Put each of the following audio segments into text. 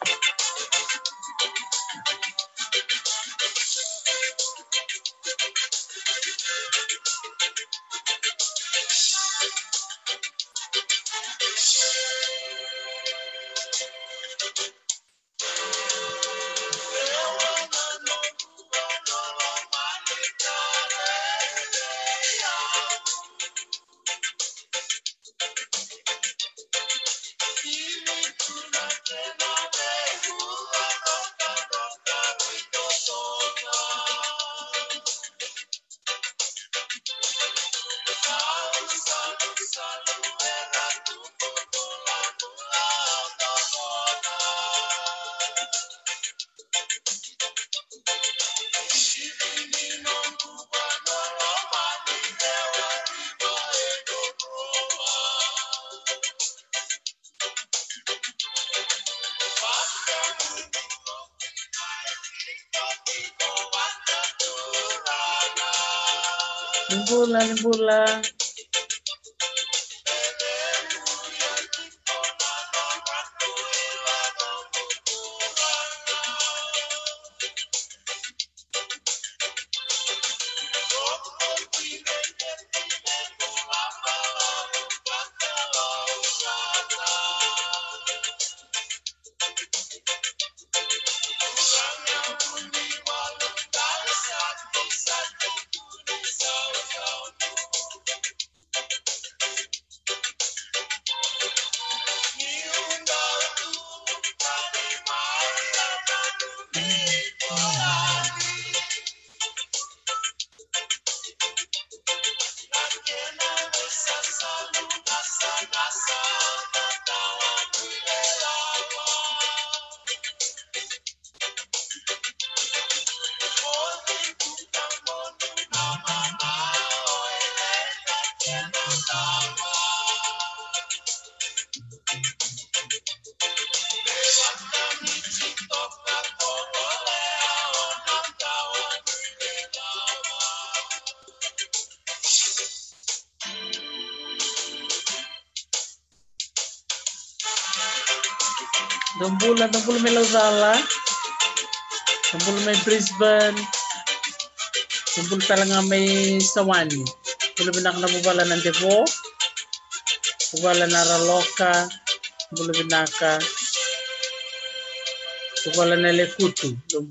Thank you. bulan tulad ng pulo may Lauzala, may Brisbane, ng pulo talaga may Sawan. Pulo binak na bubala ng Devo, bubala na Raloka, pulo binaka, bubala na Lekutu, ng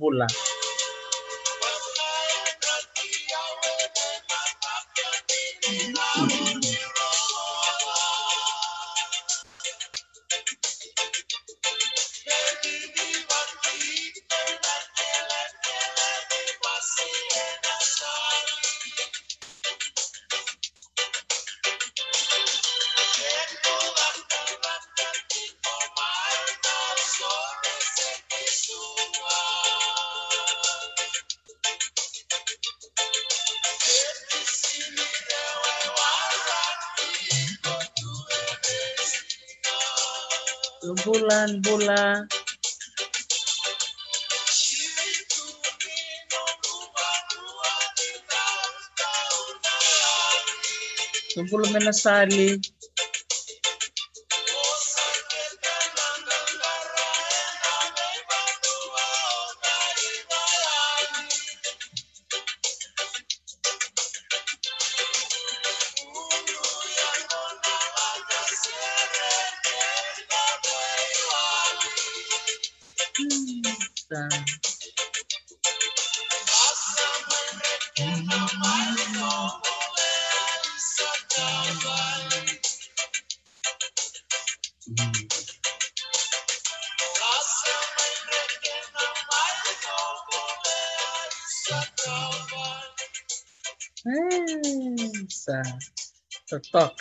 necessarily to talk.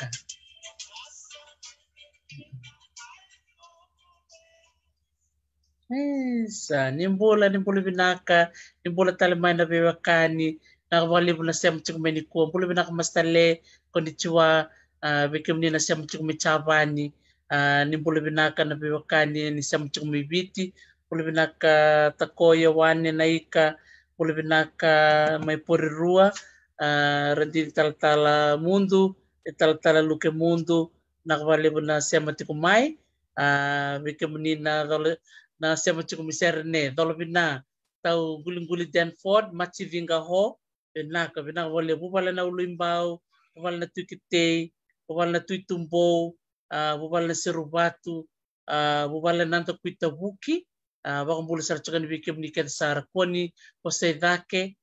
Isa, nimbula nimbula binaka, nimbula talamay na biwakani, ah, ah, nakawalibo na siya mchik menikuwa, mbula binaka mastale, konnichiwa, uh, bikim ni na siya mchik michabani, nimbula binaka na bewakani, ni siya mchik mibiti, mbula binaka takoya wane naika, mbula binaka may rua, uh, ah, rendiri talatala mundu, e talatala luke mundu na kavalevu na sema a wike muni na dole na sema dolo bina tau ford Danford vinga ho enaka vina volevu vala na uluimbau vala na tuikitei vala na tuitumbou uh, vala na serubatu, uh, vala na ntakuitavuki uh, vakumbulu sarachakani vikemuni ketasaarakoni poseidake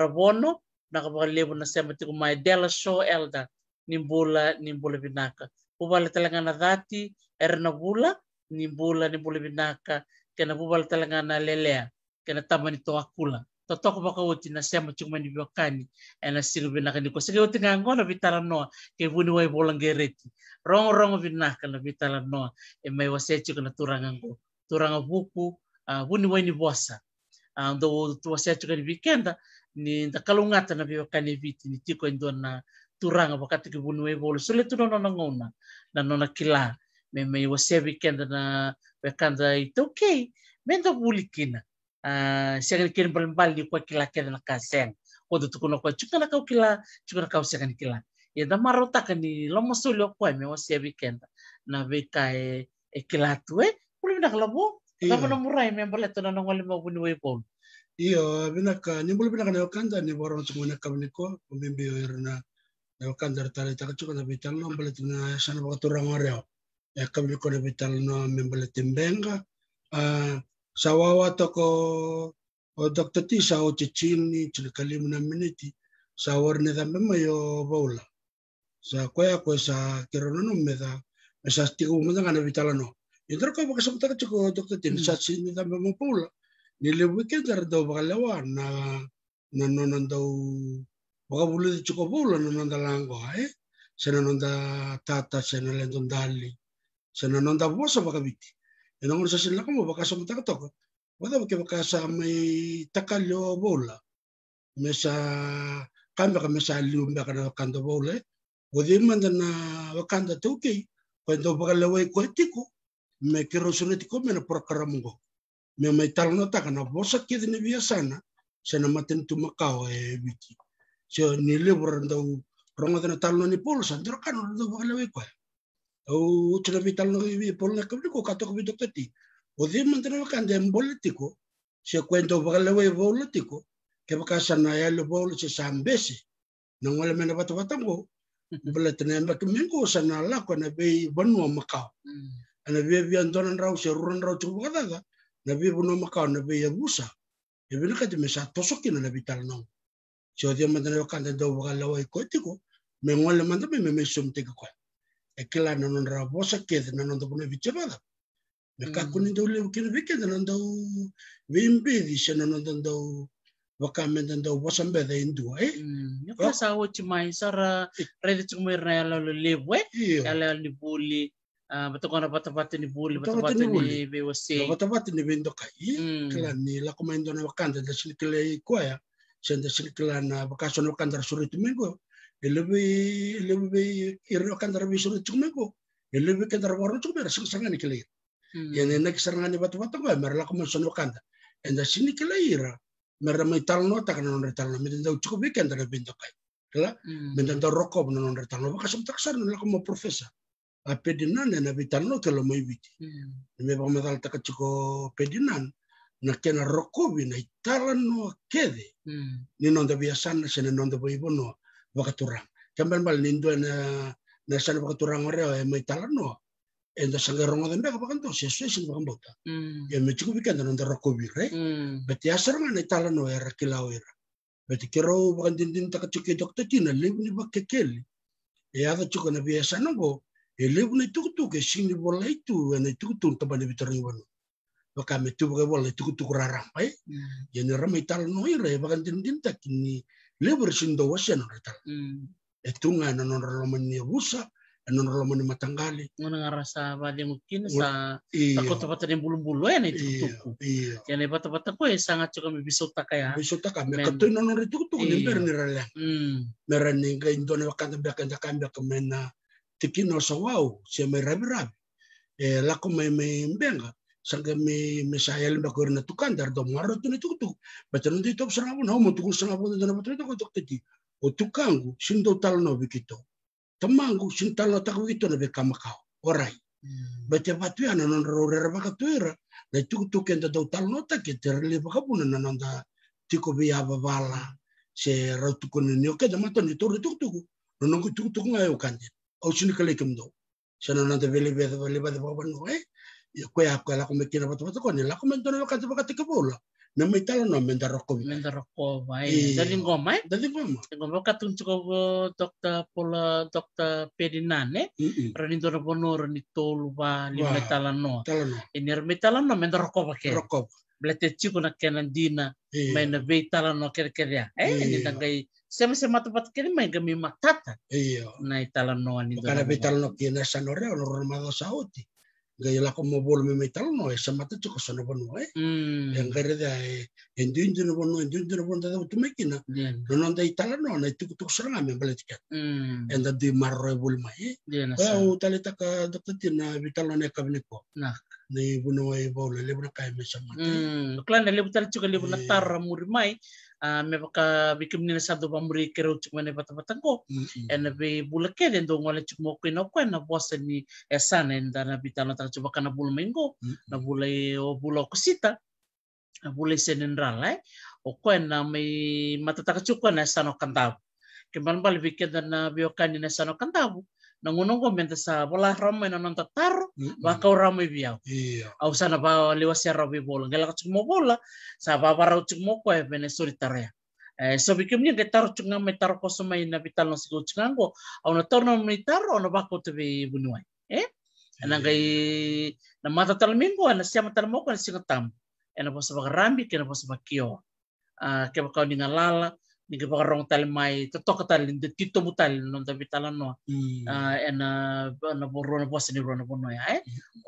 rabono, nak na bu na sema mai Dela show Elder nimbula nimbula binaka pubal telangana dati erna bula nimbula nimbula binaka kena pubal telangana lelea kena tamani toa kula totoko baka uti na sema cuma ni biokani ena silu binaka ni kosege uti ngangona vitala noa ke vuni wai bolang gereti rongo rongo binaka na vitala noa e mai wasechi kena turanga ngo turanga buku uh, buni wai ni bosa ndo uh, kena vikenda ni ndakalungata na biokani viti ni tiko indona turanga wakati ke bunu e So le tu nona ngona na nona kila me me wa kenda na weekend ito, to okay me nda bulikina kina. Ah, se kan kin bal bal ni kwa kila kena na kasen ko do tukuno kwa chuka na kau kila chuka na kau siang kan kila ya da marota ni lo suli kwa me wa se weekend na weka e e kila tu e kulo na kalabo na murai me bal tu na ngole ma bunu e bolo Iya, benar kan. Nyumbul benar kan, ni borong semua nak kami ko, pemimpin orang Yo kandar tala ta kacho kada vital no balet na sana baka turang oreo. E kabli ko vital no men benga. timbenga. Ah, Sawawa toko o oh, doktor ti sa o chichini chilikalim na miniti. Sawar ne da mema yo bola. Sa koya ko sa kirono no meda. Sa stigo meda kana vital no. Idro ko baka sakta kacho dokter ti hmm. sa chini da mema bola. Nile weekend dar do baka lawa na na no nandau Waka bulu di cukup bulu nonda langgoa eh. Sena nonda tata, sena lendon dali, sena nonda bosa baka biti. Ena ngurus asin laka mo baka sama taka toko. Wada baka baka sa may takalyo bola. Mesa kami baka mesa liu baka na wakanda bola eh. Wadi manda na wakanda teuki. Kwento baka lawai kuetiko. Me kiro sunetiko me na porakaramungo. Me may talonataka na bosa kidini biasana. Sena matin tumakao e eh, wiki. so ni libro dau rongo tena talo ni pol san tro kan do wala we ko au tro vital no vi pol na kabli ko kato kabri doktati o di mantra kan de embolitico se cuento wala we bolitico ke baka na ya lo bol se sambese nang wala mena bata batango bala tena ya ba kemenko na la ko na be bonwa makao ana be bi na rau se ruran rau tu bagada na be bonwa makao na be ya busa e bena ka te mesa tosokina na vital no Jodio mandana yo kanda do waga lawa i koitiko, me ngole manda me me me sum tika koe. E kila nanon ra bosa kede nanon do pune vichavada. Me kakuni do lewa kina vike da nanon do vimbi di se nanon do do waka me do do bosa mbe da indu ai. Yo kasa o chimai sara rede chukumai raya lalo lewe, ala ni buli. Batokona batavate ni buli, batavate ni bewase. Batavate ni bendokai, kila ni lakumain do na wakanda da sinikile i koe ya. sentasirkilana ah, bakasono kandar suritumego elebi ya elebi irno kandar bisurutungego elebi ya kandar warno tumera sangani hmm. ya kilir yani nak sangani batu batu ga merla ko masono kanda enda sini kilira merra mai ta takana non retalno miten dau cukup bikin dari bintu kai kala hmm. miten dau rokop non retalno tak taksar non lako profesa a pedinan nabi bitalno kelo mai biti me hmm. ba medal cukup pedinan naquena rokovi na no kede mm. ni non en el non de no kemben bal nindo na na sana e tala no e de mbeka bakanto se se sin mm. e me chiku non de rokovi re mm. beti era e beti kiro bakandin din taka chuki dokta tina bakekeli e ada chuku na biasan sin e libni tuktuk bolaitu na bakame tu ke wala tuku tuku rarampai eh? hmm. ya rame ramai tal noire ya bakan tin tin tak ni lebar sindo wasen retal etunga hmm. ya na non romani rusa non romani matanggali ngona ngarasa bade mungkin sa iya. takut takut yang bulu bulu eh, iya, iya. ya nih tuku ni bata bata ko sangat cukup bisa tak ya bisa tak kami ketu non non itu tuh ni ber ni hmm. ke indone bakan bakan bakan bakan mena tikino sawau me rabi rabi eh laku me me benga sargami ba bakor na tukan dar do marro tu nitu tu betan di top sarabon hau mo tukul na na betan tu kotok tadi o tukangu sindo tal no bikito tamangu sin tal no taku bikito na bekamakao orai bete batu ana non rore rabaka tuira na tu enda kenda do tal no tak hmm. ya, ya ke ka bun na nanda tiko aba ya bala se rautukun ni ke da maton ni tor tu tuk no no tu ngayo kande au sin kale kem do sana nanda vele vele vele ba no eh kwe akwe ah, pues, la kome kira watu watu kone la kome ndono wakati wakati kabula na maitala no menda rokobi menda rokoba eh dali mm, mm. ngoma eh dali ngoma ngoma wakati unchiko dokter pola dokter pedinane rani ndono bono rani tolu ba li maitala no ini rani maitala no menda rokoba ke rokoba blete chiko na kenan dina na bei tala no kere kere ya eh ini tangai sema sema tempat kini main kami matata iya na itala no ani kana bei tala no kina sanore ono romado sauti gai la ko mobol me metal no e sa mata chiko sono bono e eh, e ngare da e endinjo no bono endinjo no bono da tu mekina no no da itala no na tu tu sora me beletika and mm. e da di marro e bul mai e o tale ta ka da ta tina vitalo ne ka bneko na ne bono e bol le bono ka e me sa mata eh. mm. klan e le bono chiko le bono tarra muri mai Ah, mepaka bikim ni satu muri kero chuk mane patah patah ko ena be bulak ke den dong oleh cuma ko ina ko na bos ni esan enda na bitala tara coba na bul mengo na bulai o bulo kusita na senen ralai o ko na me mata tak cukup na esan o kemal kembali balik bikin dan na biokan ina o nangunong komenta sa wala ramay na nang tatar baka ramay biyaw iya sana ba liwas ya rabi bola gala ka mo bola sa paparaw chuk mo ko e eh, benesolitaria eh so bikim ni getar chuk nga metar ko sumay na vital no sigo chuk ngo aw na torno militar o na bako te be bunuay eh anang kay na mata talmin ko na siya matalmo ko na singatam ena eh, po sa bakarambi kena po sa bakio ah kaya kau niga bakarong tal mai totoka tal de tito mutal non tapi talan no ena na boro na pos ni bono ya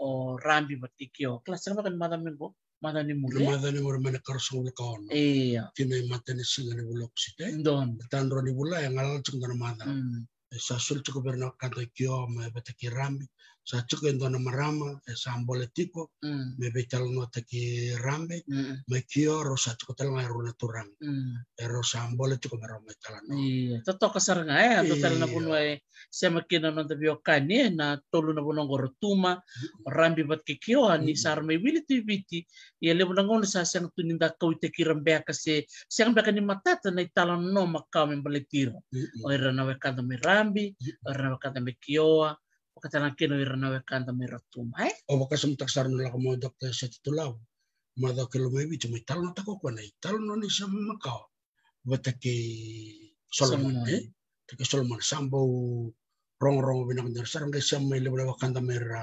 o rambi batikio kelas sama kan madam minggo madam ni mulu madam ni mulu mana karso ni iya kina mata ni singa ni bulok site don tan ro ni bula yang alal chung na madam sasul cukup bernak kanto kio ma bataki sachuka indona marama eh, samboletico mm. me betal no taki rambe me ki oro ro chuk tal ngai runa turang mm. ero samboletico ah. me roma tala no iya toto kasar ngai to tal na puno e se na no tabi na tolu na puno ngor tuma rambe bat ki kio ani sar me wili ti ngono ye le puno ngol sa sang tuninda kau te kiram be akase sang be kani matata na itala no makam me baletira oira na wekanda me rambi oira na wekanda me katalanken oiranauekan tameratumai ovaka sumtaksarnalakamodok tesatitulau madokilomaivi tumaitalo natakokua na italo noni samamakao vatake solomon e take solomon eh? Eh? sambau rongorongo vinakonyar saranga siamailevulavakan tamera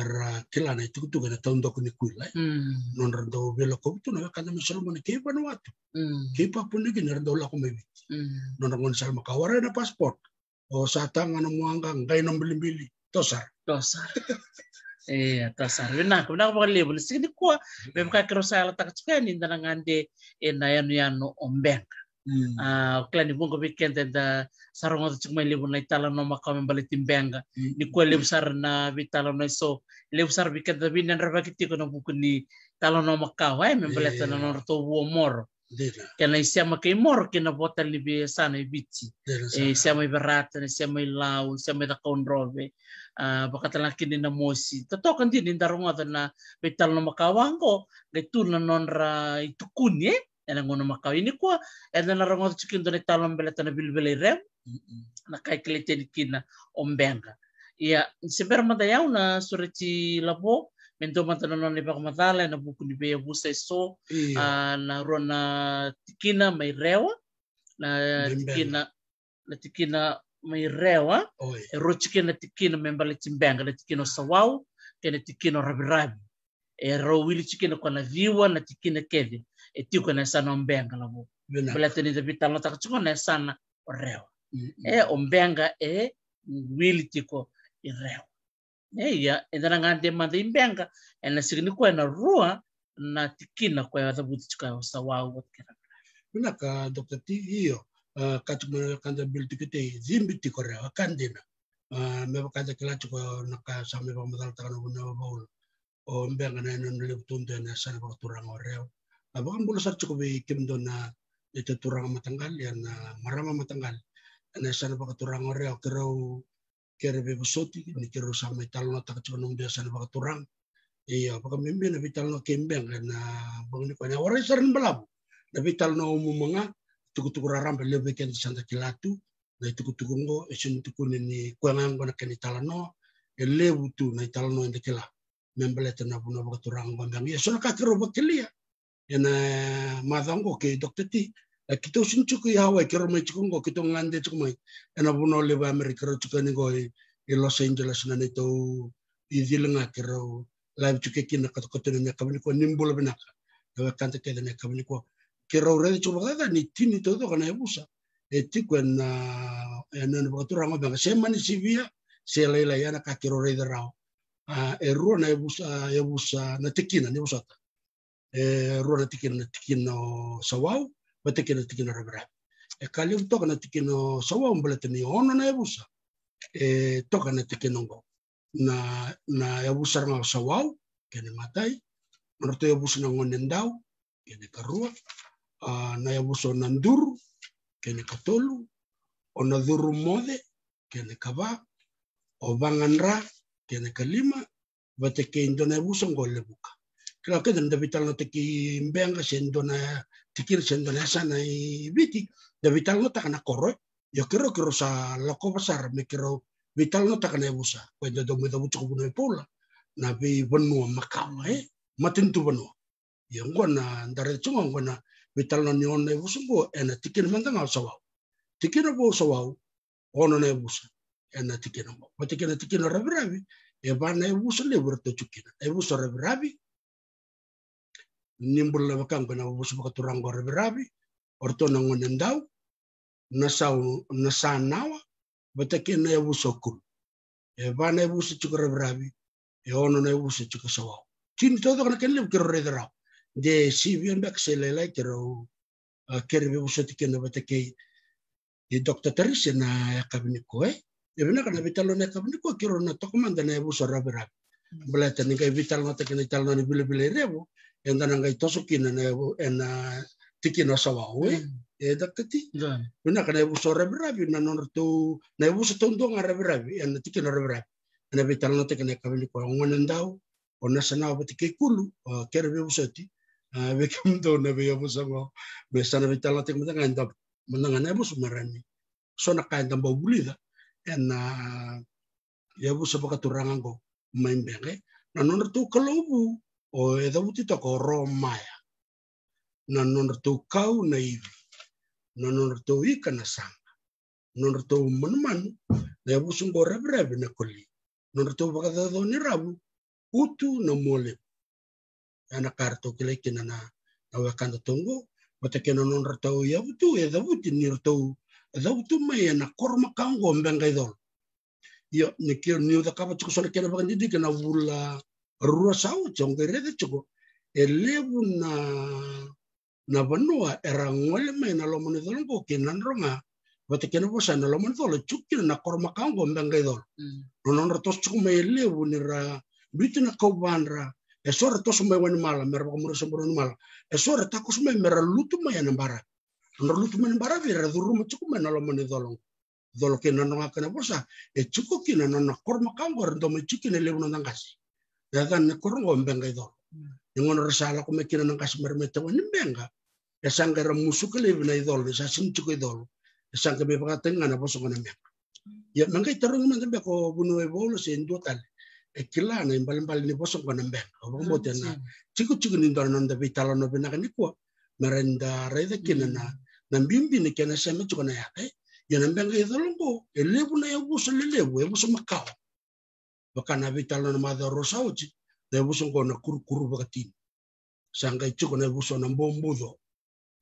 era kilana itukutuka na taundoko ni kuila eh? hmm. non rando velo kovitu na vakanda mi solomon keipa na watu hmm. keipa puniki ni rando lako meviti hmm. non rangon salma kawara na passport o oh, sa tanga na muanga ngai no bilimbili tosar tosar iya, nah, eh tosar wena ko na ko lebo ko be ka kero sala tak tsukani ndana ngande yanu yanu ombeng. Hmm. ah klani bungo weekend da sarongo tsukma lebo na itala no makam balitimbenga ni hmm. ko sar na vitala no so lebo sar weekend da binan rabakiti ko no bukuni talo no makawa e membeleta no wo moro Kena siamo che mor che na vota libe sana i bici. E siamo i berata, siamo i lau, siamo da conrove. Uh, ah, baka na mosi. Totoo kan din indarunga da na betal na makawango. Gaitu na non ra eh? e Ena ngono makaw ini kwa. Ena narongo chikin do ni talon belata na bilbele rem. Na kai kelete ni kina ombenga. Ia, sebera madayaw na sureti labo. mento matanana le kumatala na buku ni pia busa iso na rua na tikina mai rewa na tikina na tikina mai rewa oh, yeah. e tikina tikina memba na timbenga le tikina sawau e kene tikina rabirabi e rua wili tikina na viwa na tikina kedi e tiko na sana la lavo bila tani te pitalo taka na e sana o rewa mm, mm. e ombenga e wili tiko i rewa eia iya, tara ngā te mata impenga rua na tikina koe ya a tabuti wau wat Mina ka Dr. T. Iyo katumana kanda bilti kite zimbi ti kore kandina. Mewa kanda kila na ka sami pa matal na wuna wa baul o mbenga na ina nilip tunde sana pa turanga o reo. Baka sa kimdo na ite turanga matanggal ya na marama matangali na sana kirau kere be masoti ni kero sama talo na taka chonong biasa na bakaturang iya paka mimbi na vital no kembeng na bang ni panya na saran balam na vital no tuku tuku raram be lebe ken santa kilatu na tuku ngo esun tuku ni kuangang ko na ken no e lebu tu na no ende kila membele tena buna bakaturang bang iya sona kakero bakilia ena madango ke dokter kita usin cukup ya Hawaii kira mai cukup kok kita ngande cukup mai enak puno lewa Amerika ro cukup nih eh, koi eh, di Los Angeles nana itu di lengah kira lain cukup kina kata kata nih kabin kok nimbul benak kawa kanta kaya nih kabin kok kira orang itu coba kata nih tin itu tuh karena busa itu kan enak begitu orang bangga saya manis via saya lelai anak kira orang itu Ah, eru na ebusa ebusa na ya ya tekina ne busata erua na tekina na sawau batekena tikino rebra e to tokana tikino sawa umbala tani ona na ebusa e tokana tikino ngo na na ebusa nga sawa kene matai merto ebusa na ngonen dau kene karua uh, na ebusa na nduru kene katolu ona dhuru mode kene kaba o banganra kene kalima batekeindona ebusa ngo lebuka Claro que de vital teki sendo sendona tikir sendona sana y viti de vital no takana corre. Yo kiro kiro sa loko pasar me quiero vital no takana busa. Pues de domo de mucho como no pula. Na bi benu makau eh matin tu benu. Yo ngona ndare chungo ngona vital na nion ne busa bo ena tikir manda ngal sawau. Tikir bo sawau ono nebusa, busa. Ena tikir no. Patikena tikir no rabrabi. Eba ne busa le berto chukina. E busa rabrabi nimbul la bakang bana bus baka turang gor berabi orto na ngonen daw na saw na sanawa batake na yabu sokul e bana yabu se berabi e ono na yabu se chukar e sawa tin todo kana kenlem kero redra de si bien bak se le la kero kero bu e se tikena batake di dokter teris na yakabni koe e bina kana bitalo na yakabni e ko kero na tokomanda na yabu sora mm. berabi Belajar kai vital mata kena calon ni bila rebu, en na ngai toso kina na e na tiki no sawa we hmm. e da kati wina kana bu so rebra bi na non to na bu so tondo nga rebra bi na tiki no rebra na be talno te kana kabeli ko ngon ndau ona sana bu tiki kulu kere be bu soti be kim do na be bu so be sana be talno te mena nganda mana ngana bu sumarani so na kain tambo bulida na ena bu so baka go main benge na non to o e ko ro romaya na non tou kau na ivi na nona tou ika na sanga nona tou manumanu na e vusu go revereve na koli nona tou vakacacau ni rabu utu na mole ia na kara tou kilaikina na na uekada tougo vatakena non tou i avutu e cavuti nira tou cavutu mai e na koromakaugo bega idolo ia ni keu niu cakava tsukusona kena vakadidika na vula ruasau chongerere choko elevu na na vanua era ngole me na lomoni dolo ko kinan ronga wata kena bosa na lomoni dolo chukina na korma kango mbenga idolo mm. nonon ratos chuku me elevu ni ra bitu na kauban ra esora tos me wani mala mera bakamura sembura ni mala esora takos me mera lutu me ya nambara nor lutu me nambara vira duru me chuku me na lomoni dolo dolo kinan ronga kena bosa e chuku kinan na korma kango rendo me chukina elevu na dangasi gaga na kurungo oh, mbenga ido ngon resala ko mekira nang kasmer metawa nimbenga ya sangga ramusuke lebna ido le sa sinchuko ido ya sangga be pagatenga na poso ngana mek ya mangai tarung manga be ko bunu e bolo se ndo tal e kila na imbal imbal ni poso ngana mek o bo tena chiku chiku ni ndo nanda be talo no bena ni ko merenda rede kina na mm. mbimbi ni kena sema chuko na ya eh, eh, ya nambenga ido longo elebu na ya buso lelebu e buso makao baka na vi tala na mada rosauchi na buso ko na kuru kuru bakatin sanga ichuko na buso na mbombudo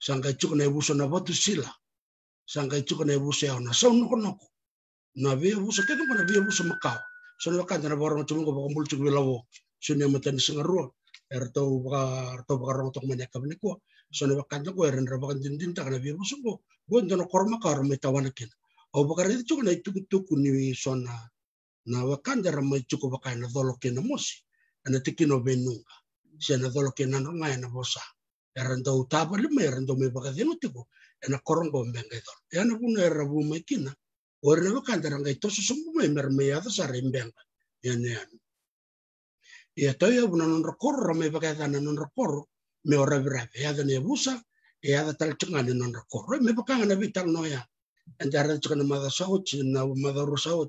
sanga ichuko na buso na batu sila sanga ichuko na buso er er ya er na saun noko noko na vi buso kete ko na buso makao so na na borong chungo matani singarua erto baka erto baka rong tok mania kabene ko so ko eren rabakan dindin ta kana vi buso ko gwen dono korma karo metawana kena o baka redi chungo na itukutuku ni sona na wakanda ra mai tuko waka na dolo ke na mosi ana te kino benunga si ana dolo ke na ngai na bosa era ndo taba le e me era ndo me baka de mutiko ana korongo mbenga do ana buna era bu mai kina ora na wakanda ra ngai toso sumu mai mer me ada sa rembenga ya ne ana ia toi e una non recorro ra mai baka dana na non recorro me ora bra ya da ne busa e ada tal chunga ne non recorro me baka na vital no ya anda e ra chunga na mada na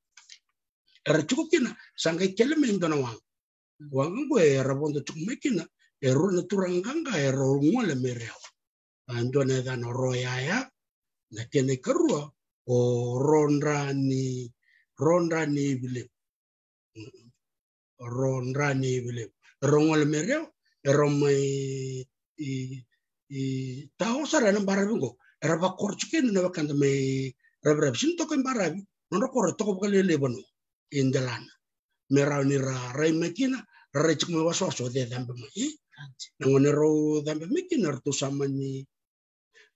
era chuku kina sanga ikele mendona wanga wanga ngwe era bondo chuku mekina eru na turanganga era ngwele merewa andona edana roya ya na kene karua o ronra ni ronra ni bile ronra ni bile rongwele merewa era mai i i tao sara na barabingo era bakorchukene na bakanda mai rabrab shin tokin barabi nondo koro toko bale lebano indalana merau ni ra rai makina rai cik mewa soso de damba eh? i nangone ro dambe makina tu sama ni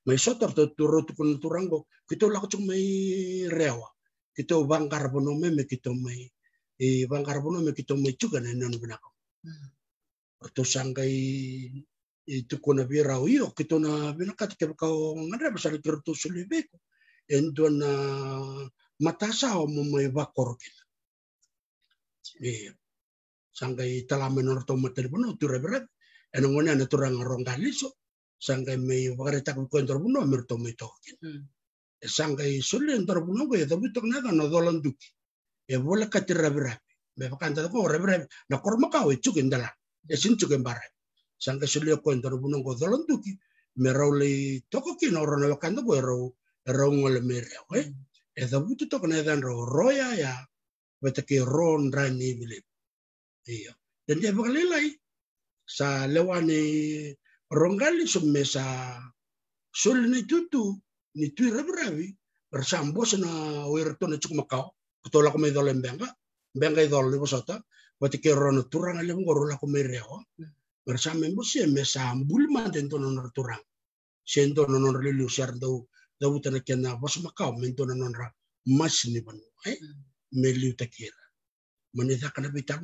mai sotor to turu tu kun turango kito lako cik mai eh, rewa kito bangkar bono me me kito mai i eh, bangkar bono me kito mai juga na nanu bina ko hmm. to sangkai i tu kuna bi rau iyo kito na bina kat ke kau ngare basal kirtu sulibeko na matasa o mo mai bakor kina sangai tala menor to mater puno tu reberat. Enang ngone ana turang rong kali so. Sangkai mei wakare tak ku kontor puno merto mei tokin. Hmm. Sangkai sulen tor puno ko ya tapi tok naga no dolan duki. Ya bola katir reberat. Me pakanta ko reberat. Na korma ka we chukin dala. Ya sin chukin sangai Sangkai sulen kontor puno ko dolan Me roli toko ki no rono wakanda ko ro ro ngole mere. Eh, da butu tok en ro roya ya watakiron rani bilip. Iyo. Dan dia makalilay sa lewani ronggali Rongali summe sa sul ni tutu ni tui rabrawi bersambo na wirto na makau. kutola ko may dolem benga benga idol ni bosota turang alam gorula ko may reho bersama mo siya may sambul man din to non turang siya non bos makao min non mas ni banu. Eh? Hmm. me liu takira. Mani thaka na pitak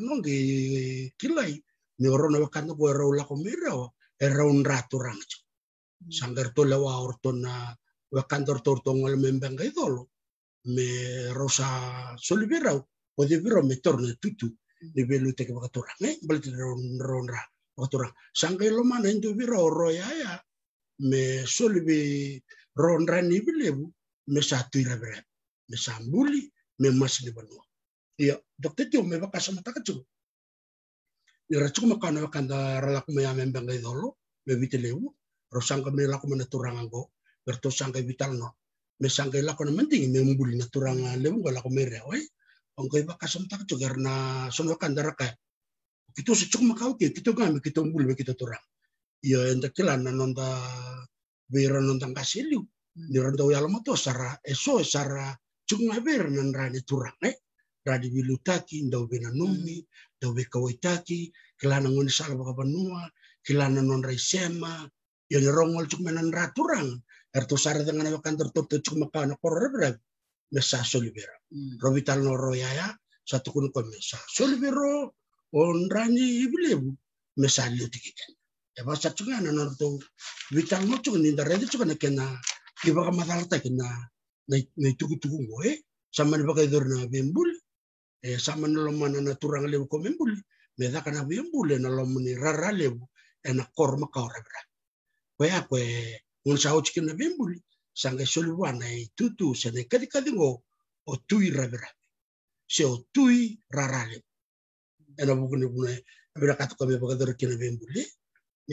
kilai me oro na wakanda ko erau lako mira o erau nratu rangacho. Mm. Sanggar to lewa orto na wakanda orto orto ngal membangga idolo me rosa solibirau o de biro me torne tutu mm. ni belu teke wakatura ngai eh? balit ron ra wakatura sangga lo mana indu biro oro ya ya me solibi ron ra ni bilebu me satu ira me sambuli Iya, dokter memmasini vanua ia dokteti o me kasamatakatsuku iratsuku makana kanda ralaku mea sangka idolo mevitelevu rosangka melaku mana turangago bertosangka vitalno mesangka ilako na e e mbuli membuli lewu turanga levu me re oi ongko e tak kasamatakatsuku karena er sono kanda rakai kita se makau ke kita gami kita mbuli me kita turang ya enda kila na nonda Biro nonda ngasiliu ni rondo ya sara eso sara chunga ber nan rani turang eh radi taki ndau bena numi mm-hmm. ndau be taki kilana ngon sala baka banua kilana non sema yoni rongol chunga nan raturang erto sare dengan ayo kantor top maka na korore berak, mesa solibera mm. robital no royaya ya. satu kun kon mesa solibero on rani ibilebu mesa liotikitan Eba ya, sa chunga nan orto vital mo chunga ninda redi chunga na kena iba ka kena na tugu ngoe saman baka idor na bembul e eh, saman lo mana na turang lebu ko bembul me daka na bembul na lo muni rara lebu e na kor ma ka bra ko ya e ngun sa uchi na bembul sanga solu wana e tutu se ne kadi kadi ngo o tui se o tui rara lebu e na buku ne e bira katu ka me baka idor kina bembul eh?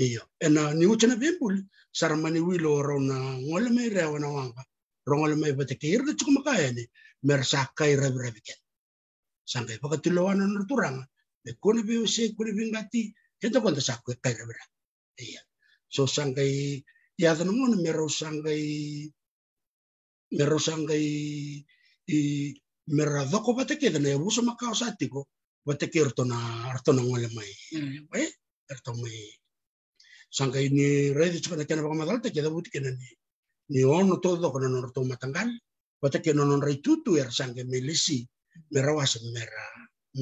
iyo Ena na ni uchana na bembul saramani wilo orona na ngole me rewa na wanga rongolamai vatakir na tsuk makayani mer sakai ravraviken sangkai pakatilawan na turanga me kuni bi use kuni bi ngati kento konta sakai e kai ravra iya so sangkai yadan mo na mero sangkai mero sangkai i mera doko vatakir na yabuso makao satiko vatakir to na arto na ngolamai mm. eh arto mai sangkai ni redi tsuk na kena pakamadal te keda buti kena ni ni ono todo kono no to matangan wata ke nonon rai tutu er sange melisi merawas mera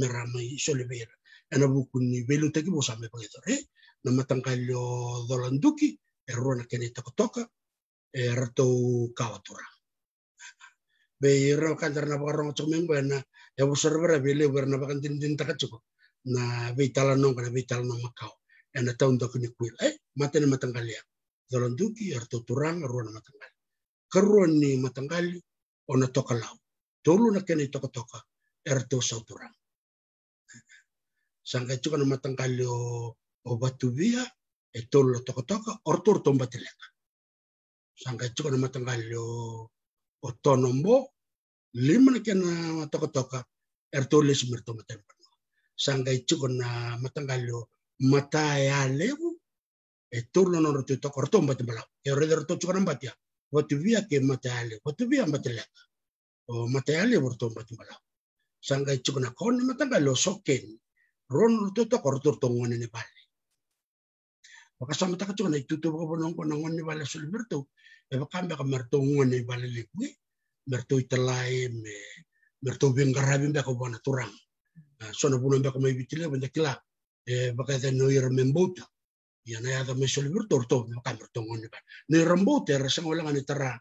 mera mai solibera ana buku ni belu taki bo me pa gitu eh na matangkalio dolanduki erro na kene er erto kawatura be erro kan terna parong cumen bana ya bo server bele berna bakan tin tin cok na vitala nong kana vitala nong makau ana taun dokni kuil eh matene ya zolonduki arto Turang ruana matangal karuan ni matangal na toka lau tolu na kena toka toka arto sauturan sangka itu kan matangal o o batu e tolu na toka toka orto orto mbateleka sangka itu kan matangal o o tonombo lima na kena toka toka arto lesi to matangal sangka itu kan matangal o mata ya lewu Eh, e tolo no rotu to korto mbati bala e re rotu chukana ya watu via ke matale watu via matale o matale rotu mbati bala sanga chukana kon matanga lo soken ron rotu to korto to ngone ne bale maka sama taka chukana itutu baka bonong ko ne bale sulberto e baka mbaka merto ngone bale lekwe merto italai me merto bengarabi mbaka bona turang sona bulan baka mai bitile benda kila e baka ta noira membota Yan yada ata may sulbirtor to, kamertongon ka. Ni rambuter, sa wala nga ni tara,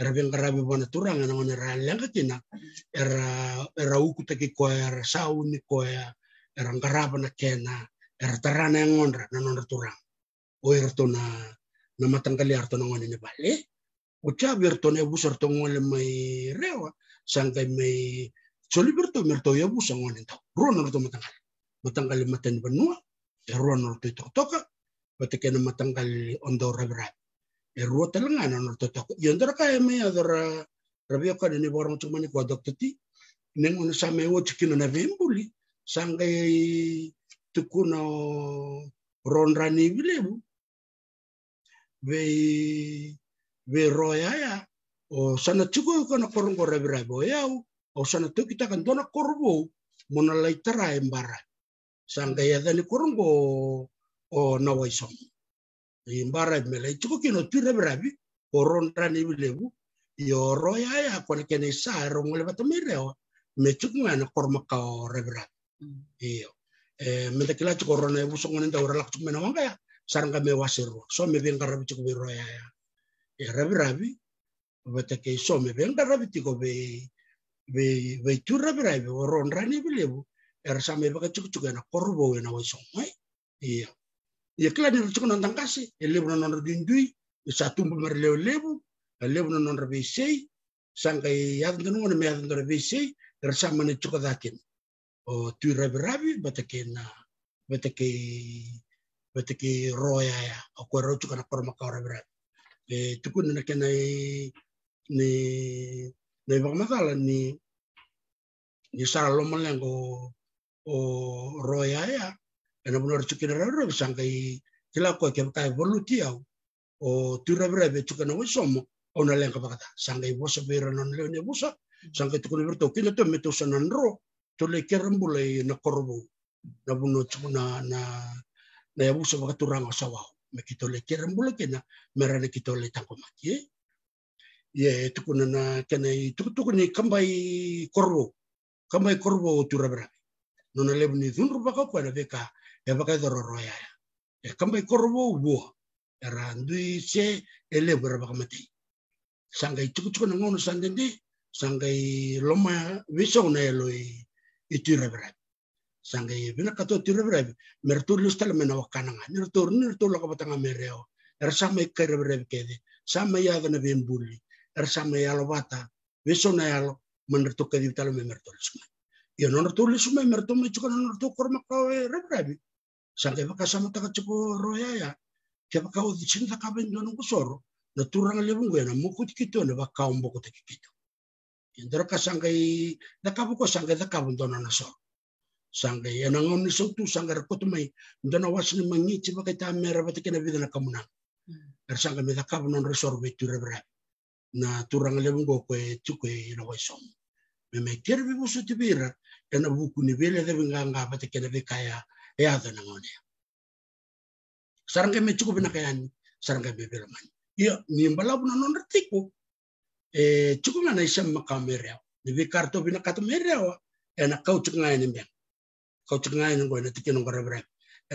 erabing karabi ba naturang, anong niralang ka kina, era, era ukuta ki koya, era sau ni koya, era karaba na kena, era tera na yung na nanon naturang. O erto na, na matangkali erto na ngoni ni le O chabi erto ne ebus ngole may rewa, mai may berto merto ya busa ngoni tau. Ruan erto matangkali. Matangkali matan banua, eh, ruan erto toka watakena matangkal ondora berat. E ruota lang ana no totoko. Yondora ka kaya adora rabio ka borong cuma ni kodok tati. Neng ono same wo cikino na vembuli. Sangkai e tukuna ronra ni bilebu. Vei vei roya ya. O sana cukup kana korong ko rabi rabi o yau. O sana tu kita kan dona korbo. Mona lai embara. Sangkai ada ya ni korong ko o oh, nawaisom, waisong imbara mele chiko kino tira bravi oronra ni bilebu yoro ya ya kone kene sa rongole batamire reo, me chiko korma ka o rebra mm. iyo eh me tekila chiko rona bu songone nda ora lakchuk mena wanga ya saranga me wasiru so me benga rabi chiko biro ya ya eh, e rabi rabi batake so me rabi tiko be be be chura bravi oronra ni bilebu er sa me baka chiko chiko ya na korbo na waisong eh? iyo Yekla ya, di rucu non tangkase, ya, elebu non non dindui, ya, satu bumer leu lebu, elebu non non rebisei, sangkai yadun tanu ngone meyadun tanu rebisei, kerasa mana cuka dakin. O tu rabi rabi, batake na, batake, batake roya ya, o kwa cuka na korma kau rabi rabi. E tukun na kena e, ni, ne ibang makala ni, ni sara lomal yang o, o oh, roya ya, ena bunor chukina bisang sangai kila koi ke ya kai volutiau o tura breve chukana wisomo ona lenga bakata sangai bosa vera non ne e bosa sangai tukuna berto kina to meto sanan ro to le kerambule na korbo na buno chukuna na na ya bosa bakatu rango sawau me kito le kerambule kina merane kito le tango maki e. ye tukuna na kena i tukutukuni kambai korbo kambai korbo tura breve Nona lebu ni baka kwa na beka ebakai dororoya e ya. Ya, kambai korbo wo erandui ya, se ele berapa mati sanggai cukup cukup ngono sandende sangai loma wisong na eloi itu rebrab sanggai bina kato itu rebrab mertul lus tala mena wakananga nertur nertur lo kapatanga mereo ersama ikai rebrab kede sama ya gana bembuli ersama ya lo bata wisong na ya lo menertuk kedi tala memertul suma Yo non tulis semua mertu mencukon non tu sange baka sama taka ciko roya ya ke baka odi chin taka ben don ko e, soro e, e mm. na turang lebung ya na mukut kito na baka umbo ko taki kito indro ka sange daka bu ko sange daka bun don na soro sange ya na ngon so tu sange ko tu mai don was ni mangi ci baka ta mera bata ke na bidana kamuna er sange me daka bun non soro be tu rebra na turang lebung ko ko tu ko na waisom me me kerbi bu su tibira ya buku ni bele de nganga bata ke na be kaya eyaga nangonia sarang kami cukup nak yan sarang kami Iya, iyo mimbala pun non retiku e cukup na isam makamereo dibi kartu bina katu mereo ena ya, kau cek ngai ni kau cek ngai ni ngoi na tikin ngora brai ya,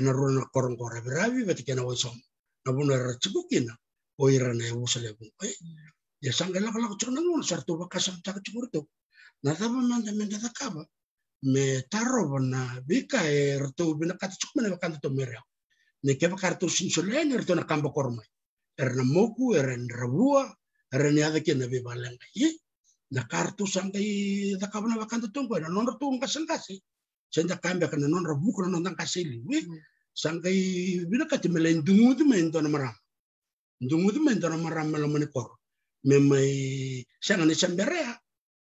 ena runa korong ngora brai ba tikin ngoi som na bun ra cukup kina oira na usale bun ai ya, eh, ya sanggalak lak cek nangon sartu bakas tak cukup tu na tama manda manda takaba me tarro na bika er to bina katchuk mana bakan to mereo ne ke bakar to sinsolen er to na kambo korma er na moku er en rabua er ne ada ke na be balang i na kartu sangai da kabana bakan to tunggu na non to ngka sangkasi senda kambe kana non rabu kana non tangkaseli we mm. sangai bina kati melen dungu tu men to na maram dungu tu men to na maram melo mani kor memai sangani samberea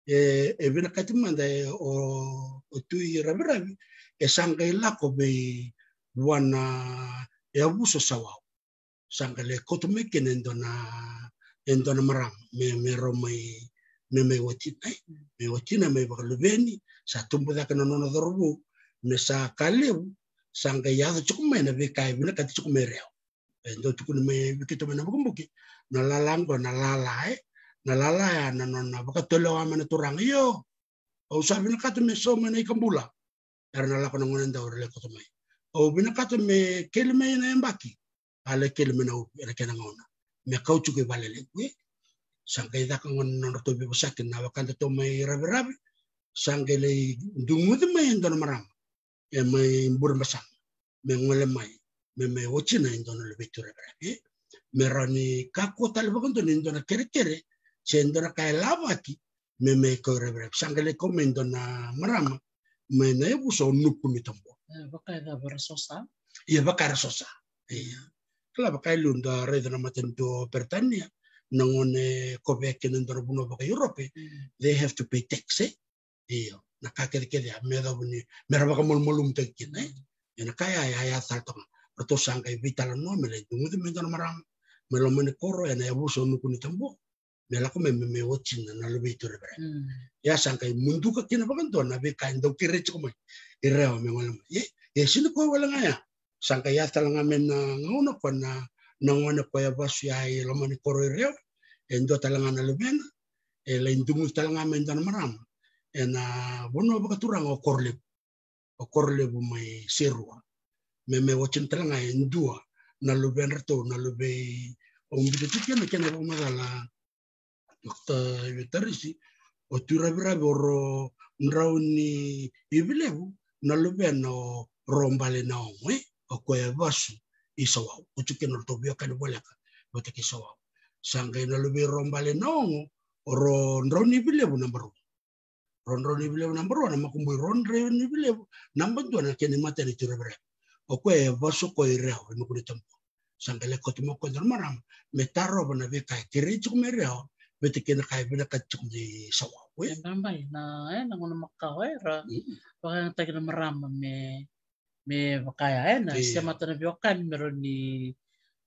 e, e bina kati mande o o tui rame rame e sangai e lako be wana e abuso sawau sangai le koto meke na nendo na e marang me me romai me me watina me watina me bakalubeni sa tumbo dake na nono dorobu me sa kalebu sangai e yado chukumai na bekai bina kati chukumai reo endo tukuni me bikito me na bukumbuki na lalango na lalae na lalae ya, na turang yo o sa binakato me so mana ikambula er na lako ngona nda ore leko tomai o binakato me kelme na embaki ale ah, kelme na era kena ngona me kauchu ke balele we sangka ida ka ngona no to bosakin na wakanda to mai rabe rabe sangka le dungu mai ndono maram e mai mbur masang me eh, ngole mai me me wochina ndono le bitu rabe rabe eh. me rani kako talba kondo ndono kere kere sendona kai lava memeko rebrep sangale komendo na marama mena ebu so nupu mitombo baka da bersosa e baka resosa e kala baka lunda na matendo pertania nangone kobeke nendoro buno baka europe they have to pay tax eo iya nakake de Me medo buni meraba kamol molum tekine ena kaya ya ya saltong Rato vital no mele maram. de mendoro marama melomene koro ena buso so mela lako me me watching na nalobe itu rebra mm. ya sangkai mundu ka kina pakan to na be kain dok kire chiko mai ira o me ngolam ye ye sini ko wala ngaya sangkai ya tala ngamen na ngono ko na nangona ko ya basu ya ye lama ni koro ira endo tala ngana na e la indungu tala ngamen dan maram e na bono baka turang o korlep o korlep mai serua me me watching tala ngaya e ndua na lubena to na lube o mbitu na dokta yutarisi o turabirabe bira boro nrauni ibilevu na no rombale na omwe okoya vasu isa wau kucukeno tobiokani boleka boteke isa wau sangai na luve rombale na omwe oro ndrau ni ibilevu ron rum ro ndrau ni ibilevu namba ron na makumbui ro ndrau ni ibilevu namba dua na kene matani turabirabe okoya vasu koireo imukuni tambo sangale kotumoko ndormaram metaro bona kiri kiriji kumereo betikina kaibina katsukni sawapu ya. Ramai na ay eh, nang eh makawera. Baka hmm. yang tagi na marama me me bakaya eh, na siya mata na biyokan meron ni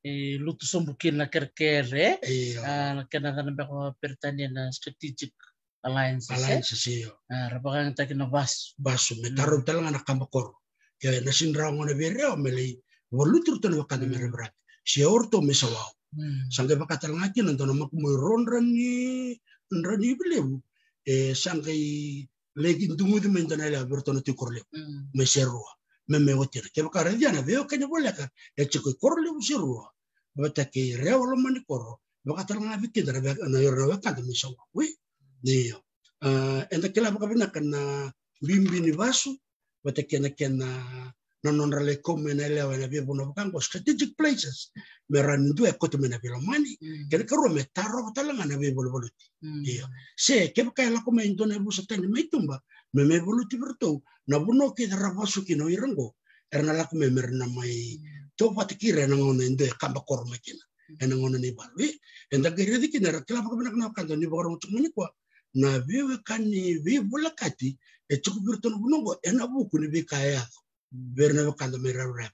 eh, lutus sumbukin na kerkere. Ah, kena na ko pertanian, na strategic alliance. Eh. Alliance siyo. Ah, baka yang tagi na bas. basu. me talang talaga nakamakor. Kaya nasinraw mo na bireo, melay walutur talaga kada merebrati. Siya orto me hmm. sawapu. Hmm. sangai nama nantona ron rani rani belebu e eh, sangai lekin tumudu mentona la bertona tikorle hmm. me serua me me wotir ke bakara diana veo kanya boleka e ya, chiko korle serua bata ke rewlo mani koro vakatalgana vikindra na yorna vakanda me sawa we dio ah, enda kela bakabina kana bimbi ni basu bata kena kena nononrale komenelewa na via bono vakango strategic places me randu e kote mena vila mani kene karo me taro talanga na via volvoluti iyo se ke vakai la kome indo na vusa tani me tumba me me voluti verto na bono ke ravasu ki no irango erna la kome na mai to patikira na ngono indo e kamba koro me kina ena ngono ni balwi enda gere dikina rakla vakamena kana kanto ni vokoro mutumani kwa na via kani via vulakati e chuku virto na vunongo ena vuku ni via kaya berna kala mera rap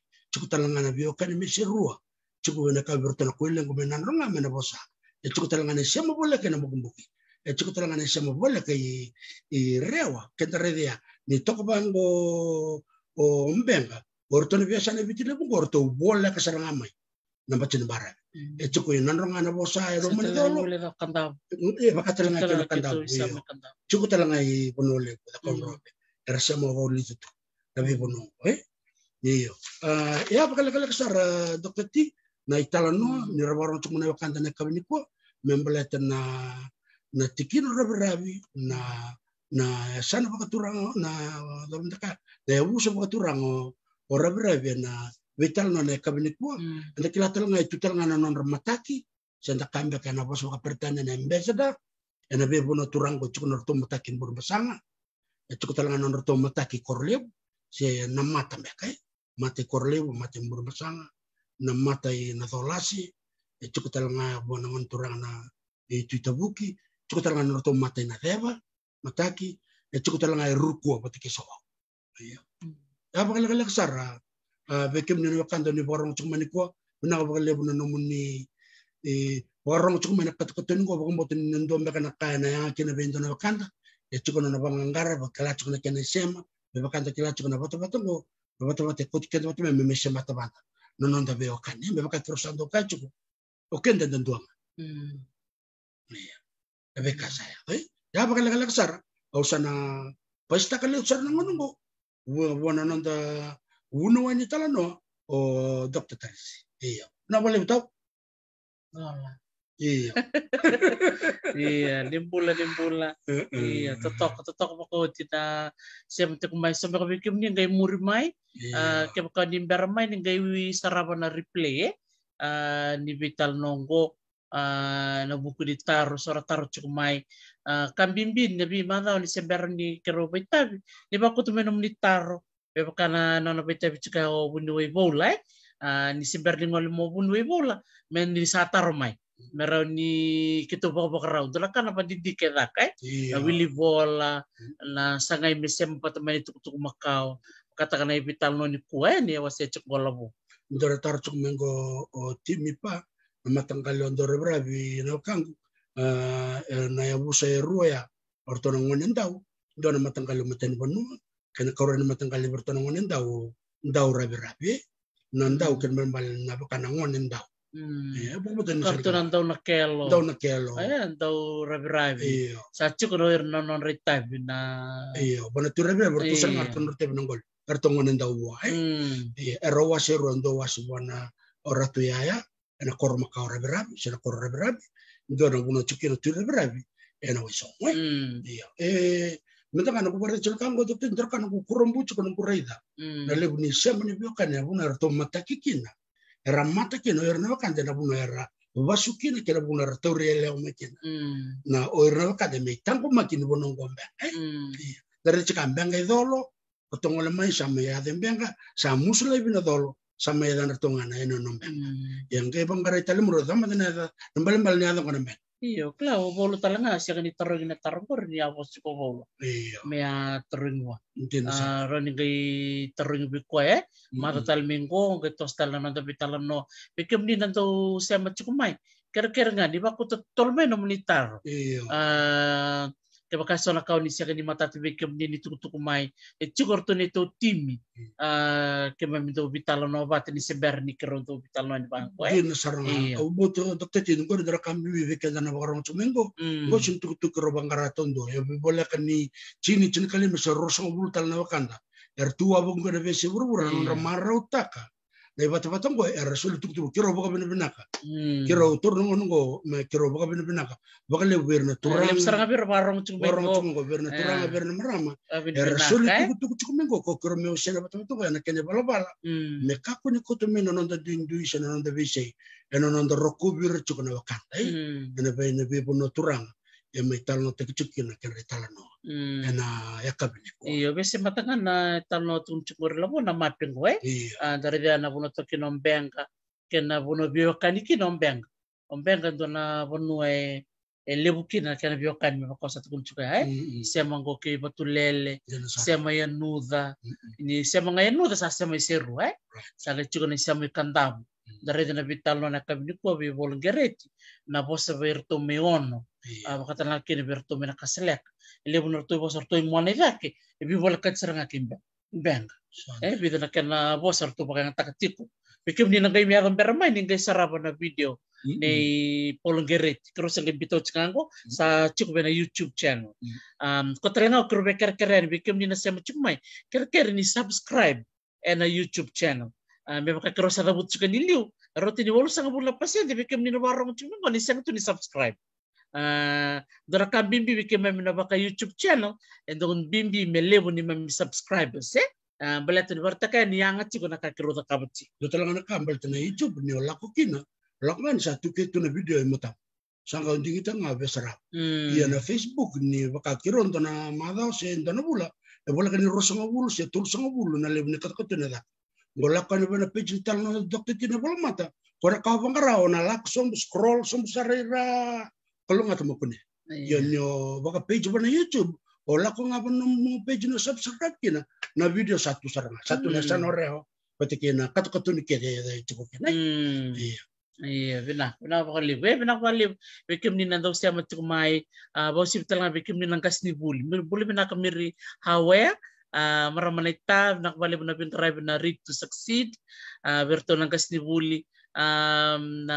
talanga na bio kan mi rua chuku wena ka bertana kuilen na nronga ronga na bosa e chuku talangana siamo bole ke na bukumbuki e chuku na siamo bole ke i rewa ke redia ni toko bango o mbenga orto ne biasa ne bitile bu orto bole ka saranga mai na bacin bara e chuku wena nronga na bosa e ro mena dolo e talanga ke kanda talanga i bonole ko da konrobe era siamo volito Davibono. Eh? Iyo. Uh, iya. eh, ya pakala sar uh, eh, Dr. T na italano hmm. ni rawaro tuk na wakanda na ni ko membaleta na na tikin rabi-rabi na na sana pakaturang na dalam dekat, na uso pakaturang o oh, oh, rabi-rabi ya, na vital no na ni ko na nga non ramataki senda kambia kana boso kapertana ya, na ambassador na bebo na turango cukup na tumataki burbasanga ya, cukup talangan na tumataki korlew, se na mata me kai mate korlevo mate burmasanga na mata i na tholasi e chukutal nga bona ngon turang na e tuitabuki chukutal nga norto mata na theva mataki e chukutal nga rukua patike soa iya. hmm. ya ya bakal kala sara bekem ni wakan do ni borong chuk mani ko na bakal lebu na nomuni e borong chuk mani kat kat ni ko bakal mot ni ndo na kana kana ya kina bendo na wakanda e chukona na bangangara bakal chukona kana sema bebakanda tiwachik nabotabatungu babatabate kutikenda batume memesha matabana nononda be okane terusan turusanda okachiku okenda ndanduanga ya bebeka saya eh ya bakala kala kasara ausana pasta kala usara nangunungu wana nonda uno tala no o doktor tarisi iya na boleh tahu Iya. iya, nimpula nimpula. iya, totok totok pa ko tina Siapa mati kumay sa kau bikin nih gay murimay. Yeah. Uh, kaya ka mai iya. eh, nih ngay wi replay. Uh, eh, nih Vital Nongo uh, eh, na buku di taro sora taro chukumay. Uh, kambimbin na bi manaw ni sember ni kerobay tabi. Ni nih ko tumenom ni taro. Beba ka na nanabay tabi chika o bunuway bola eh. Uh, ni sember ni bola. Men ni sa taro mai meroni ni kita bawa bawa tu lah kan apa di di eh? iya. na willy ya, bola na sangai mesem pat mani tuk tuk makau katakan ai vital no ni ni awas ya bola bu ndor tar cuk mengo o timi pa matang bravi na kang eh, na ya busa ya ruya orto na ngonen matang kali maten bonu kena koran matang kali berto na ngonen ndau rabi rabi nandau kan berbalik nabi Mm. Yeah, pumunta na Karto ng daw na kelo. Daw na kelo. Ayan, daw rabi-rabi. Iyo. Sa chuk no ir non non retabi nah. iya, na... Iyo, bana tu rabi-rabi, orto sang karto no retabi ng gol. Karto ng daw buhay. Eh. Hmm. Iyo, ero wasi rondo wasi wana oratu yaya, ana kor makao rabi-rabi, sina kor rabi-rabi. Ndo na guna chukino tu rabi-rabi, ena wiso. Iyo, eh, Menta hmm. iya, eh. kan aku kupare chul kango tu tin terkana aku kurang kuraida. Na lebu ni sema ni biokan ya buna rato matakikina. era mata kena era na wakande na buna era wasu kena kena buna era tauri ele ome kena na o era wakande ¿eh? mm. me tango makini bono ngombe dari cika mbenga idolo kotongo le mai sama ya de mbenga sa musula ibina dolo sama ya dan tonga na eno nombe yang ke bangara itali muro dama dana da nambal mbal ne ada ngombe Io, iya, claro, volo talanga si kan itarong na tarong ni apo si ko volo. Io. Iya. Me a ya, tarong wa. Intendo sa. Ah, rani kay tarong bi ko eh. Mata tal mingo ke tos tal na talam no. Pekem ni nanto sema chukumai. Kera-kera nga di ba ko tol me no monitor. Iya. Ah, kebaka sona kau ni sega ni mata tebe kem ni tuku tuku mai e cukur tu ni to timi eh, kem mi to vital no te ni se ber ni kero to vital no ni bang ko e au bot to te ti ngor dra kam mi ve ke dana bagaro rong mengo bo sin tuku tuku ro bangara tondo e bi bole ke ni chini chini kali mi so roso bul tal na wakanda er tu abung ko de se burbura iya. no marau taka kan na ibata bata go, era eh, sulu tuk tuk kiro boka bina binaka hmm. kiro tur nungo nungo ma kiro boka bina binaka boka le berna eh, turang lem saranga bir warong chung bengo warong chung go berna eh. turang berna marama era sulu tuk tuk tuk mengo ko kiro me usena bata bata ngo na kene bala bala hmm. me kako ni koto me nonon da duin duisa nonon da bisei enonon da roku bir chukuna wakanta ena bai na bibo no turanga e mai talo no teki chuki na kere tala no e na e ko iyo bese matanga na talo no tun chukuri labo na mapingo e dia na buno toki no benga ke na buno biokaniki benga mbenga benga do na buno e e lebu kina ke na kani ma kosa tukun chuka e sema ngo ke se ma ya nuda ni se ma ya nuda sa se ru e sa le chuka ni kandam ikandamu dia na bitalo na kabine ko bi volgereti na bosa verto meono wakatana iya. kene berto mena kaselek ele bunor to bosor to mone vake e bi wala kat seranga kimbe Beng. e bi dana kena bosor to pakang takatiku bikim ni nangai mi agam bermain ni ngai saraba na video ni Kero terus ele bito tsango sa chuk bena youtube channel um ko trenga ko be kere keren bikim ni na sem mai. Kere kere ni subscribe ena youtube channel me baka kerosa rabut chuka niliu. roti ni wolu sanga bulan pasien de bikim ni na warong ni sang tu ni subscribe Eh, doraka bimbi wike mami na baka YouTube channel endong bimbi me ni mami subscribers eh, eh balata ni bartaka ni yanga tiko na kakiro ta Dota dotala na kambal tana YouTube ni olako kina Olako lakman satu tuke tuna video e mata undi kita nga besara hmm. iya na Facebook ni baka kiro madaw mada se ntona bula e bola kani rosa ngabulu se tul bulu na lebu ni katkotu na da ngolakani bana page tal na dokter na bula mata Kora kau pengarau na lak som scroll som sarira kalau nggak temu kune iya. ya yo baka page bana youtube Olah ko ngapa mau page no subscribe kina na video satu sarang satu nasional sana oreo kena katu katu ni kede ya itu ya, kena. Hmm. iya Iya, benar, benar apa kali, eh benar kali, Bikin ni nandau siya matu mai, ah, bau sip telang bikin ni nangkas ni buli, buli benar kemiri hawa, ah, maramanita, benar kali benar pinterai benar read to succeed, ah, berto nangkas ni buli, um,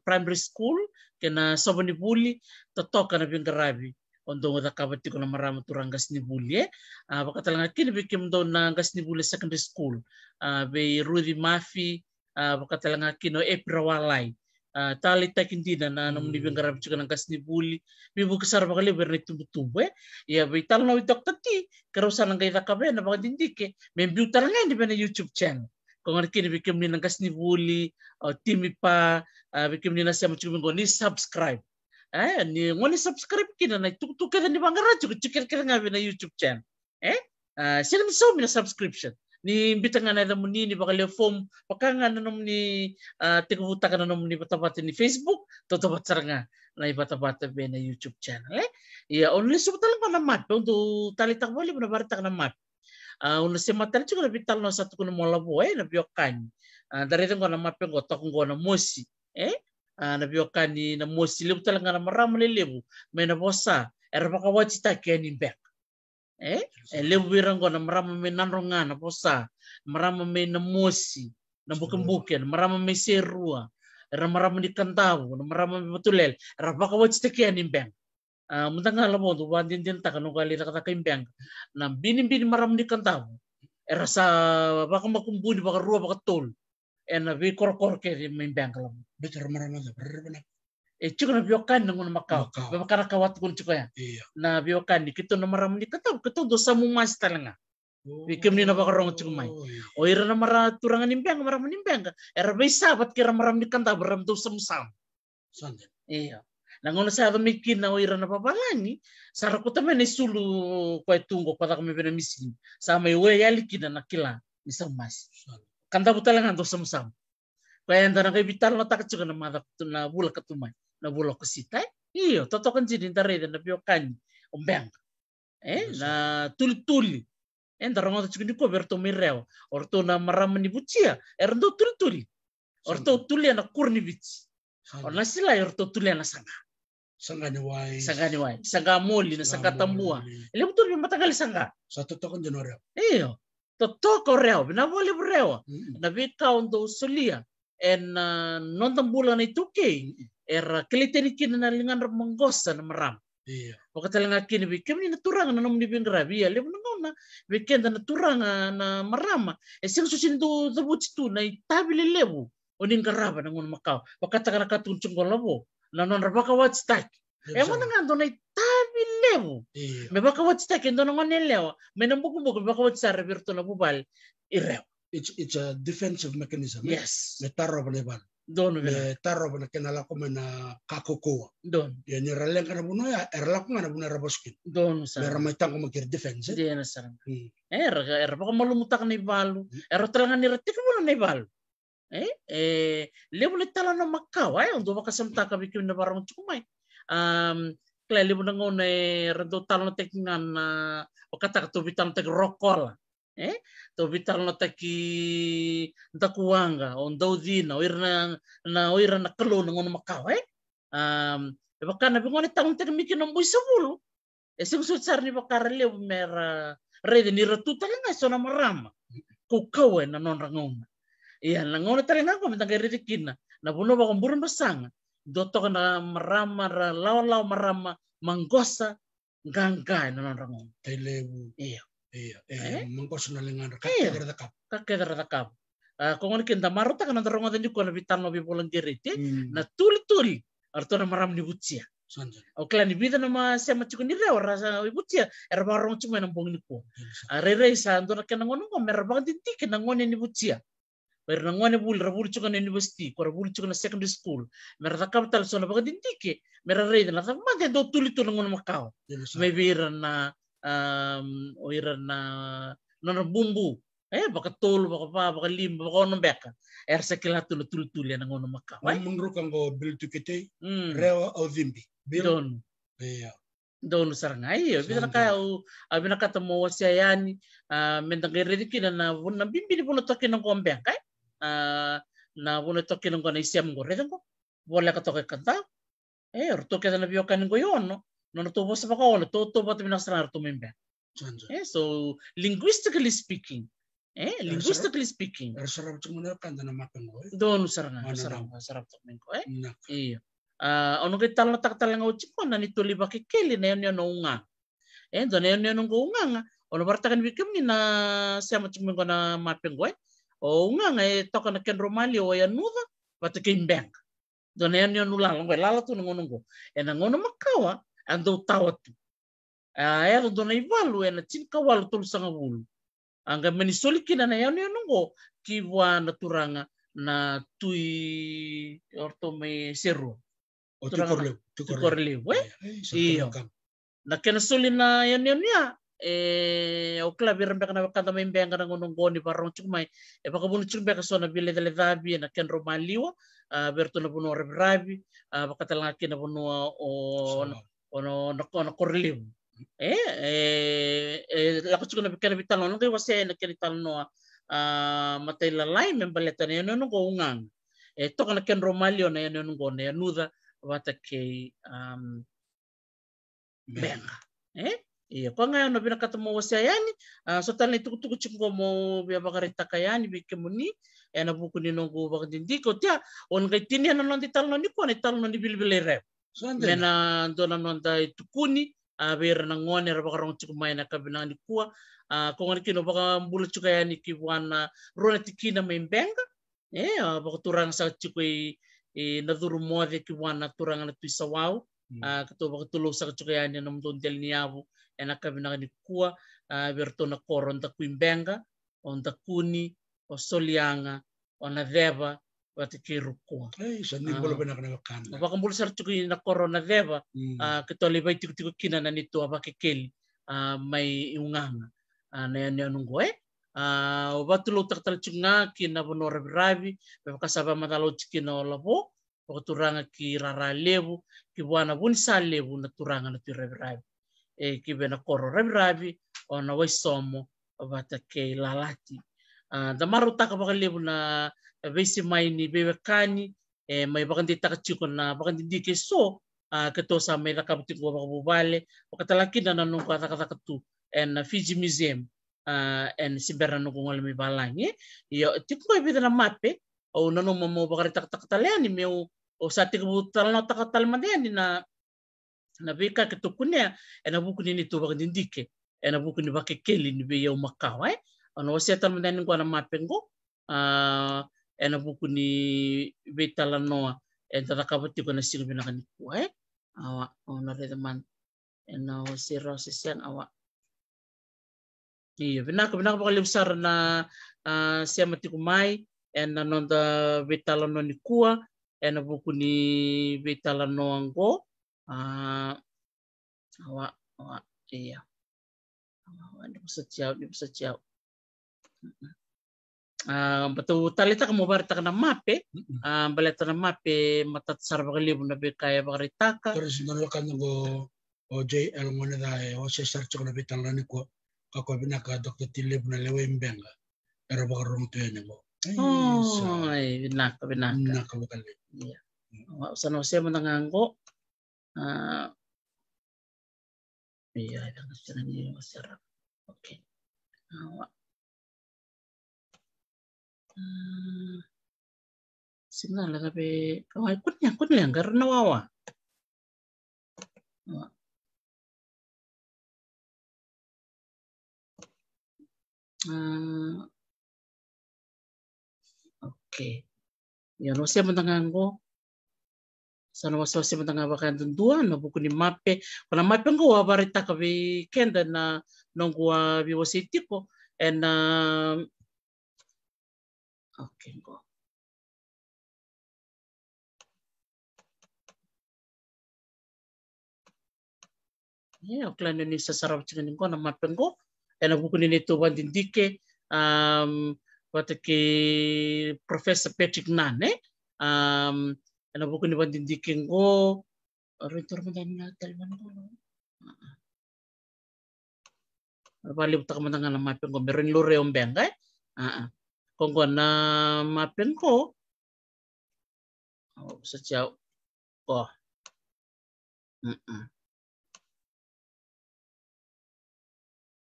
primary school kena sabani buli toto kana pingkarabi ondo ngata kabati kona marama turang gas ni buli eh ah, apa kata kini bikim do na gas ni buli secondary school ah, be rudi mafi ah, apa kata langa kino eprawalai tali takindina na nam hmm. ni bingkarabi chukan gas ni buli bi bu kesar bakali berne tumbu tumbu eh ya be tal na witok tati kerusan ngai takabe na bakadindike membiu tal di bena youtube channel kongar kini bikin ni nangkas ni wuli au timi pa bikin ni nasi amucu minggu ni subscribe eh ni ngoni subscribe kini na tuk tuk kada ni bangara cukup cukup kira ngabi na YouTube channel eh uh, sila miso mina subscription ni nga na damu ni ni leo form nga na nom ni uh, tikubuta kana nom ni patapata ni Facebook totopat nga na ibata-bata be na YouTube channel eh ya only subtal pa na mat untuk talitak pa na baritak na mat Ah, una sematali juga lebih tal no satu kuna mola bo eh na biokan ah, dari itu ngona mape ngotok na mosi eh ah, na biokan ni na mosi lebu tal ngana maram lebu mena bosa era baka wachi ta keni eh? eh lebu birang na maram menan rongana bosa maram mena mosi na bukan-bukan maram me serua era di kantau, na betulel era baka wachi Ah, mutanga lamo tu wan din din taka kali lita kata kimbang na bini bini maram di kantau era sa baka makumbuni baka rua baka ena bi kor kor ke di mimbang lamo betul maram na berbena e na biokan nangun makau kara kawat kun chuka ya iya. na biokan kita na maram di kantau kita do samu mas talanga Bikin ni oh, nabakarong mai. Iya. O ira na mara turangan nimbang, mara manimbang. Era bay sabat kira maram ni kanta baram do samsam. Sanjat. Iya. Nangono sa mikir na oira na papalani, sara ko tamen sulu kwa tungo kwa kami pena misin. Sama we yali kina na kila misa mas. Kanta buta lang ando sam sam. kwa yanda na kay bitar na takat na madak na bula katumay na bula Iyo, totokan jini ndareda na biyokan ombeng. Eh, na tuli-tuli. Eh, ndarango ta chukini ko berto mireo. Orto na maramani buchia erndo tuli-tuli. Orto tuli na kurni biti. Orna sila orto tuli na sanga sanga ni Wise. Sanga ni na sanga Tambua. Ilam to ni matagal sangga. Sa totoo kon dino reo. Iyo. Totoo ko reo. Binawali reo. Na bitaw do sulia. En uh, non tambulan ni Tuki. Er uh, kiliteri kina na lingan manggosa na maram. Iya. O katalanga kini kami na turang na nom ni bin rabi. Ilam ya, na na weekend na turang uh, na marama. E sing susin do na itabili lebu. Onin karaba na ngun makaw. Wakatakan na katun labo nanao ny rabaka ho atsitaky e manangantonay taby levo mevaka ho atsitaky entonangone lewa menambukumbuku mevaka ho atsisarra verotona vuvali irewa It's, it's a defensive mechanism. Yes. Me tarro bale bal. Don me tarro bale kena la kome na kakokoa. Don. Ya ni ralen kana buno ya erla kuma na buno raboskin. Don sa. Me ramaitan kuma kir defense. Dia na saram. Hmm. Er er pa kamalu mutak ni balu. Er telangan ni retik buno ni eh le tala makawa makau ai ondu makasamta ka bikin na barang cukup mai um kle lebu na ngone rendo tala na tekinan na o kata ka tubitan tek rokola eh tubitan na teki takuanga ondau dina oirna na oirna na kelo na ngone makau ai um e baka na bingone tang tek mikin na mbui sabulu e sing sutsar ni baka lebu mera rede ni ratuta nga sona marama kukau na non rangona Iya, nangon tari nang kami tangkai ridikin na. Napuno ba kumburan basang. Doto na marama ra lawan lawan marama manggosa gangga. na rangon nah, nah, nah. Tailewu. Iya. Iya, eh, eh? manggosa na lengan kakek radakap. Iya. Kakek radakap. Uh, ah, kung ano kinta maruta ka nantarongo tanyo ko na bitan mo bipulang giriti hmm. na tuli-tuli arto na maram ni butsia ya. O oh, kala ni bida na ma siya ni rewa rasa ibutia ya. erba cuma nang bongin iya, ko. Are ah, re sa ando na kenangon ko merabang tinti kenangon ni butsia ya ngwane bul, rabul chukana university, ko rabul chukana secondary school. Mera rakam tal sona baga dindike, mera reida na ma maga do tuli tuli ngwane makao. Me vira na um ira na na bumbu. Eh baka tolu, baka pa, baka lim, baka ono beka. Er sekela tulu tuli tuli ya ngono makao. Wa mungru kango bil tukete, hmm. rewa o zimbi. Don. Yeah. Don sarang ayo, bisa ka o abina kata mo wasiani mendang rediki na na bimbi ni puno toki na beka, kai Eh, na wala to kinungko na isiam ko ko wala ka to kanta eh orto ka na biyo kanin ko yon no no to bo sa ko to to ba timin sa mimbe eh so linguistically speaking eh linguistically speaking sarap chung na kanta na makan ko don sarap na sarap sarap to ko eh iya ah ono kita lang tak talang uci chipon na to liba kikili na yon yun unga. Eh, doon yun yun unga unga nga. Ono bartakan bikem ni na siya na mapeng gue o oh, unga e eh, toka na ken romali o ia ya nuda va te bank do ne ya nula onu lalo ngai lala tu ngono ngo e na ngono makawa ando tawa tu a era ya do valu e na tin ka walu tu sanga wulu anga meni soli kina na yani onu ngo ki wa na turanga na tui orto me seru o tu korleu tu korleu ah, eh, e na kena soli na ya e eh, o kla bir mbeka na kada mai mbenga na ngono ngoni barong chuk mai e baka bunu chuk beka sona bile dele dabi na ken romaliwa bertu na bunu rebrabi baka talanga kina bunu o ono no kono korlim e e, e la kuchuk na bika na bitalo no kewa na kiri talo noa matai lalai membaleta na yono ngo ungang e toka na ken romalio na yono ngo na yanuda wata kei um, benga eh Iya, kwa nggak ah, ya, yang bina kata mau uh, so tala itu tuku mau bia bakarita kayani bike muni, yana buku ni nongko baka dindi ko on tini yana nonti tala noni kwa ni tala noni bilbile rep. Mena dona nonta itu kuni, uh, bira na ngone rapa karong na kabina ni uh, kino baka cuka ki rona eh, uh, baka turang sa cingko i, i ya ki ah, turang na tuisawau, uh, hmm. ah, kato baka tulog sa kacuka ena kabinagani kua bertona koron ta kuimbenga on ta kuni o solianga ona deva wati kiru kua ei sa ni bolo bena kana na korona deva mm. ke tole bai kina na ni tua ba ke keli mai unganga na ya ni anungo eh, o tal ki na bono rabi ka mata lo chiki na olavo o turanga ki rara lebu ki buana bun lebu na turanga na rabi Eh, kibe na koro rabirabi ona waisomo batake lalati damaru taka bakalebu na beisi e, maini bewekani mai e, bakandi taka ciko na bakandi dike so keto sama na kabutik wa bakabubale wakatalaki na nanung ena kata ketu and Fiji Museum and sibera nukung alami balangi tiko eh? tikmo ibida na mape o nanung mamo bakari tak tak taliani meu o sa tikmo talano tak talmadiani na na be kaka tokunea ena buku nini tubakadindike ena buku ni keli ni be yau makawa e eh? ona wasia talmadani ngwana mapengo uh, ah, ena buku ni be talanoa en tatakapatiko na sigo kani kua e eh? awa ona redaman ena wasia rosisian awa Iya, binaka binaka bakal besar na ah, siya matikumai en na nonda betala noa ni kua ena buku ni betala noa anggo uh, awak awak iya awak di sejauh di sejauh eh, betul tali tak mau berita kena mape eh. balik tanah mape mata sarba kali pun lebih kaya berita ka terus nol kan go oj oh, Elmoni mana dah o sesar cok lebih ku, ni ko bina ka dokter tile pun lewe imbenga era rong tuh ni go oh binak binak binak kali iya awak sana usia menengah Ah. iya ada secara ini masyarakat oke awak ah. sebentar lah tapi oh ikutnya ikutnya karena wawa Uh, Oke. Okay. Ya, lo siap menengahku sana dua na buku ni mape wana mape ka bi kenda na nongu wa viwasitiko ena um, okay, go. Yeah, oklano ni sasarawatsika ningo na mape ngo ena buku ni dindike um, ke professor Patrick Nane um, Ano po kung diking ko. Retor man tayo nga taliman ko. Palibta ka man nga ng mapin ko. Meron lure yung bengay. Kung ko na mapin ko. Sa tiyaw ko.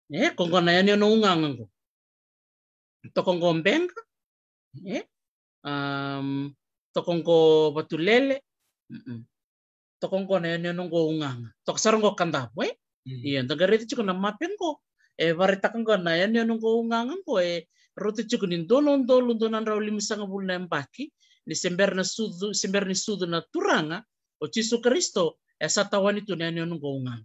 Eh, kung ko na yan yung nungangan ko. Ito kung kumbeng bengay? Eh, um, tokong ko eh? iya, eh, batulele tokong ko na yun ya ko ungang tok sarong ko kanta po eh iyan tagarito chuko na mapin ko eh varita kang na yan yun ko ungang ko eh rote chuko nin dolon dolon donan raw limisang na empaki ni sember na sudu sember ni sudu na turanga o chisu kristo eh sa tawan ito na yun ko ungang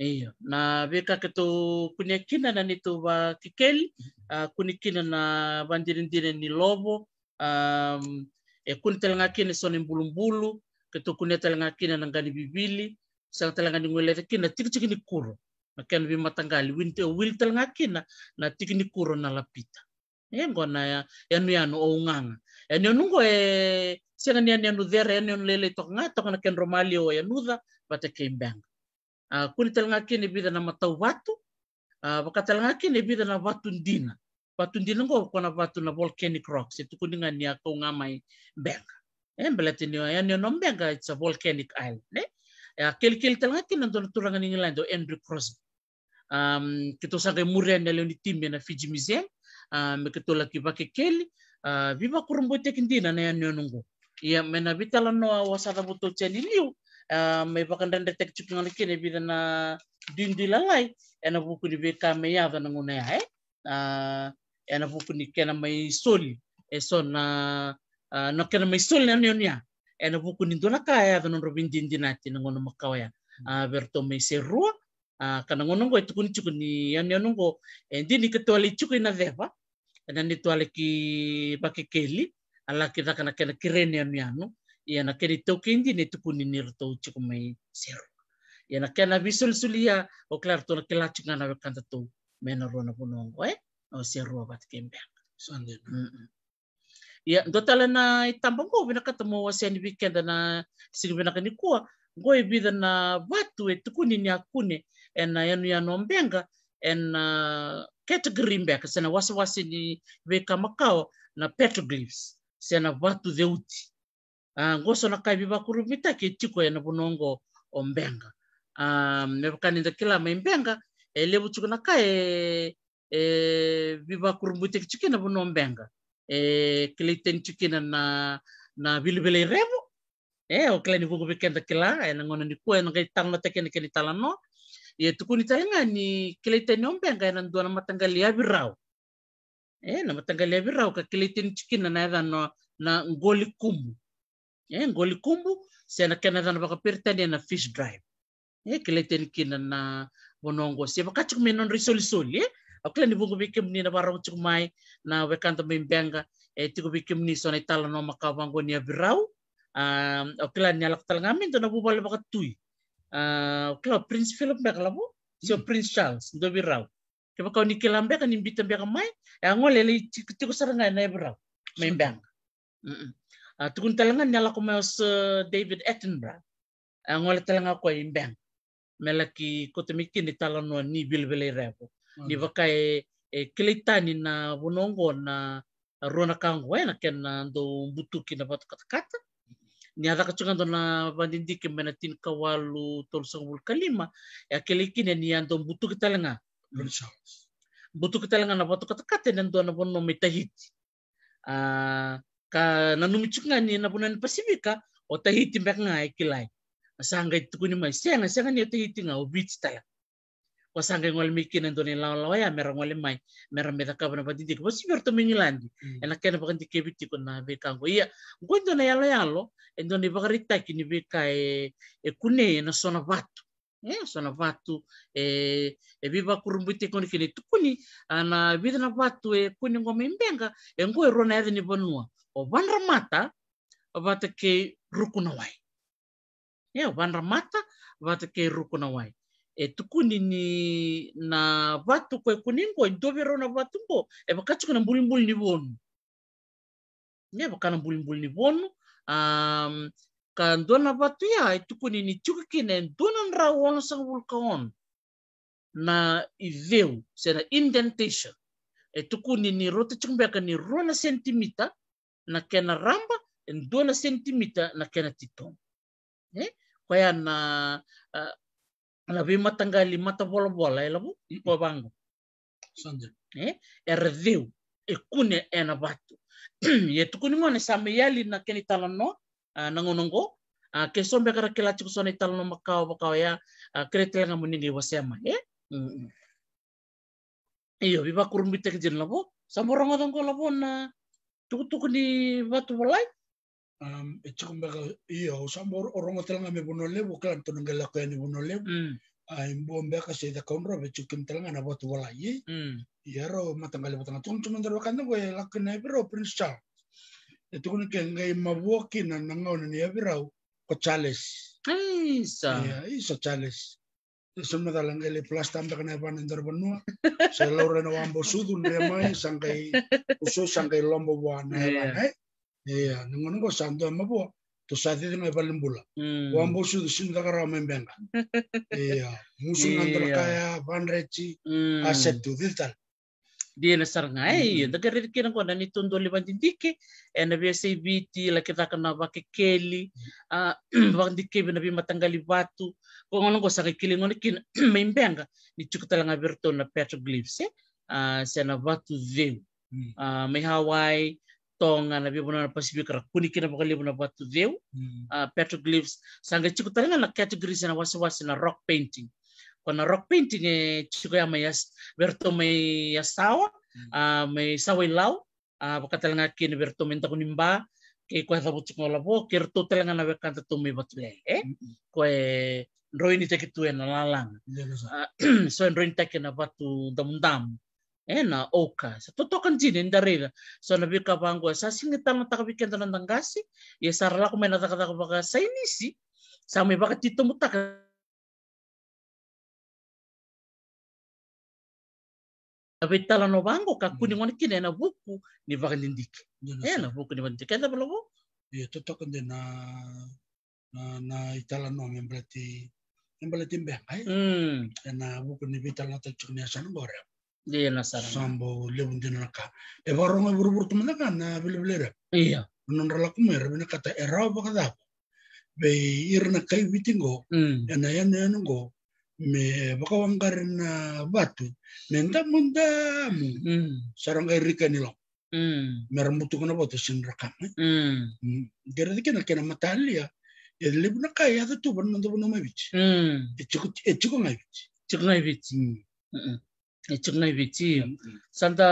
Iyo. Na beka ketu kunikina na nito ba kikel, uh, ah, na bandirin ni Lobo, um, e kun telanga kina sonin bulumbulu ketu kun telanga kina nangani bibili sang telanga ni kine tik tik ni kuro makan bi matangali winte wil telanga kina na tikini kuro na lapita e eh, ngona ya yanu yanu o nganga yanu ya nungo e senga ni yanu dhere ya yanu ya lele to nga to na ken romali o yanu da bata kembang a ah, kun telanga kina bida na matau watu a ah, baka telanga kina bida na watu ndina patun lengko kona patun na volcanic rocks itu kuninga ni aku ngamai bank eh belati ni ya ni nom bank it's a volcanic island ne eh. ya kel kel tanga tin ndon turanga ni ngilando Andrew Crosby um kito sa ke muren na leoni tim na Fiji Museum um kito la kiba ke kel uh, viva kurumbo tekindina na ya ni nungu ya mena bitala no wasada buto cheni liu mai um, bakan dan detek cuk ngalik kene bi na dindi lalai ena buku di BK meyada ya eh ngune uh, ena vufuni kena mai soli e na uh, no kena mai soli na nyonya ena vukuni dona ka ya e no robin din dinati na ngono makao ya a berto mai serua a kana ngono ngo tukuni e tukuni ya nyono ngo endi ni na veva ena ni twale ki pakekeli ala kita kana kena kirene ya anu. nyano ya na keri tokendi ne tukuni ni rto tukuni mai serua ya na kena bisul sulia o claro to na kelachu kana bekanta to mena bunongo eh o oh, se Robert Kembeang. Ia, do tala na itamba ngo vina kata mo wa seni weekend na sigi vina kani kua, ngo e bida na watu e tukuni ni akune e na yanu ya nombenga e na uh, category mbeka sena wasi wasi ni weka makao na petroglyphs sena watu dheuti. Uh, ah, ngo sona kai biba kurumita ke tiko e na bunongo ombenga. Um, Mepakani nda kila maimbenga, e eh, lebu chukunaka e viva eh, kurumbutek chikina bunombenga eh, kiliten chikina na na bilibele revo e eh, o kleni vugu bikenda kila e na ngona ni ku e na kai tanga tekeni keni talano e tukuni tainga ni kiliten ombenga e na ndua na matangalia ya birau Eh, na matangalia ya birau ka kiliten chikina na eda na na ngoli kumbu e ngoli kumbu se na kena eda na bakapiritani na fish drive e kiliten kina na bonongo se non risolisoli e eh? ni buku bikim ni na barang mai na wekan também benga e eh, tiku bikin ni sone tala no maka go ni birau um, ah, ni alak tal ngamin to na bubal baka tui uh, Prince Philip beka labu so mm. Prince Charles do birau baka ni kilam beka ni bitam mai e angol ele tiku saranga na birau main benga mm ah, tukun talangan ni alak os eh, David Attenborough e angol talangan ko imbeng melaki kotemiki ni talanoa ni bilbelei revo ni mm. vakai e kilitani na wunongo na rona kangwe na ken na do butuki na batu katakata ni ada kacungan do na bandindiki mena tin kawalu tol sangbul kalima ya e kelikine ni ando butuki talenga mm. butuki talenga na batu katakata dan e do na bonno metahiti ah ka nanumichungan ni na bonan pasifika o tahiti mbak ngai e kilai sangga itu kuni mai senga senga ni tahiti ngau beach talenga wa sanga ngol mikin ando ni lawa lawa ya mera ngol mai mera meda ka bana pati dik wasi berto mengilandi mm. ena kena bakan di kebiti ko na be kango iya ngo ndo na yalo yalo endo ni bakarita kini be ka e e kune na sona watu e mm, sona watu e e biba kurumbuti koni kini tukuni ana bida na watu e kuni ngo membenga e ngo e rona ni bonua o bandra mata vata ke rukuna wai e o bandra mata vata ke rukuna wai e ni na vatu vatukue kuningo idovero na vatungo evakatsuka na mbulimbuli ni vonu ne evaka na mbulimbuli ni vonu um, ka dua na vatu ia etukunini tuku dua na nra ono sanga vulkaono na iveu sena indentation etukunini rote tatsikubeka ni rua na sentimita na kena ramba dua na sentimita na kena titongo ne eh? kwa ya na uh, matang matangali mata bola bola ela bu po bango eh erdiu e kune ena batu ye tukuni ngone yali na keni talano na ngonongo ke sombe kara kila chiku sone talano makao makau ya kretel nga muningi wasema eh iyo biba jen tek bu? labo samorongo dongko bu na tukutukuni batu bolai um ichum baga iyo samor orongo telanga me bunole buklan to ngala ko ni bunole mm. ay bombe ka se da konro be chukim telanga na botu wala yi yaro matangal botanga prince charles itu kun ke ngai mawoki na nango ni biro ko charles isa ya isa charles Semua dalam kali plus tambah kena panen terbenua. Saya lalu rena wambo mai sangkai usus sangkai lombo wana. Eh, 예, 능은 거 산도 마보 또 사디데 매 발림 불라. 원보슈도 신다가라 멤뱅가. 예, 무슨 난들까야 반레치 아셉도 딜탈. diena saranga e da garir kira ko nani tondo le bandindike e na bia sei la kita kana ba ke keli mm. a ah, bandike bina bi matangali batu ko ngono ko sa kele ngono kin membenga ni chukutala nga berto na petroglyphs e eh. a ah, sena batu veu a me Hawaii tonga na bebo na pasibi ra kuni kina bokali mm. ah, na batu veu uh, petroglyphs sanga chiku tanga na categories na wasi wasi na rock painting kona rock painting e chiku ya mai berto mai yasawa uh, mai sawa ilau uh, tanga kina berto menta kunimba ke kwa sabu chiku ko labo ke to tanga na beka to mai batu le eh ko e roini teki tuena na lalang ah, so roini teki na batu damdam ena oka sa totokan jinin darila so nabi ka banggo sa singitan na takabikenta ng tanggasi ya sarala ko may natakataka baka sa inisi sa may baka tito mo Tapi tala no bango ka kuni ngoni hmm. kine na buku ni baka nindik ena buku ni bandik. Kaya pala buku. Iya totokan din na na na itala no yang berarti yang berarti bengkai. Hmm. Na buku ni vital tak cukup ni asan goreng sambo lebundinaka e warong e burburtumnaka na beleblera iya nonralakum e rabina kata e rawa bakadapa be irna kai witingo yana yana yango me wangkar na batu nenta mundamu sarang e rika nilong meramutu kana batu sin rakam gara dikena kena matalia e lebunaka e ada tuban nandabu nomevich e chiko ngaivich chiko ngaivich itu wi chim santa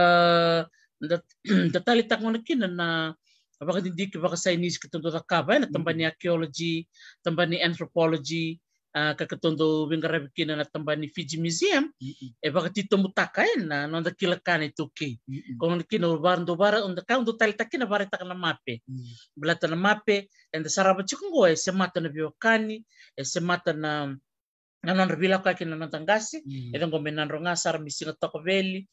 da tali tak ngone na apa kan dik apa sai nis ketonto tak kaba eh, na hmm. tambani archaeology tambani anthropology ka ketonto bingara bikin na tambani Fiji Museum hmm, hmm. e eh, baka ti tomu takai na non kilakan itu ki kon kin no bar ndo bar on da tali takin bar tak na mape blata na mape and da saraba e semata na biokani e semata na nanon rebila kwa kina nonton mm. edon go ronga sar misi toko veli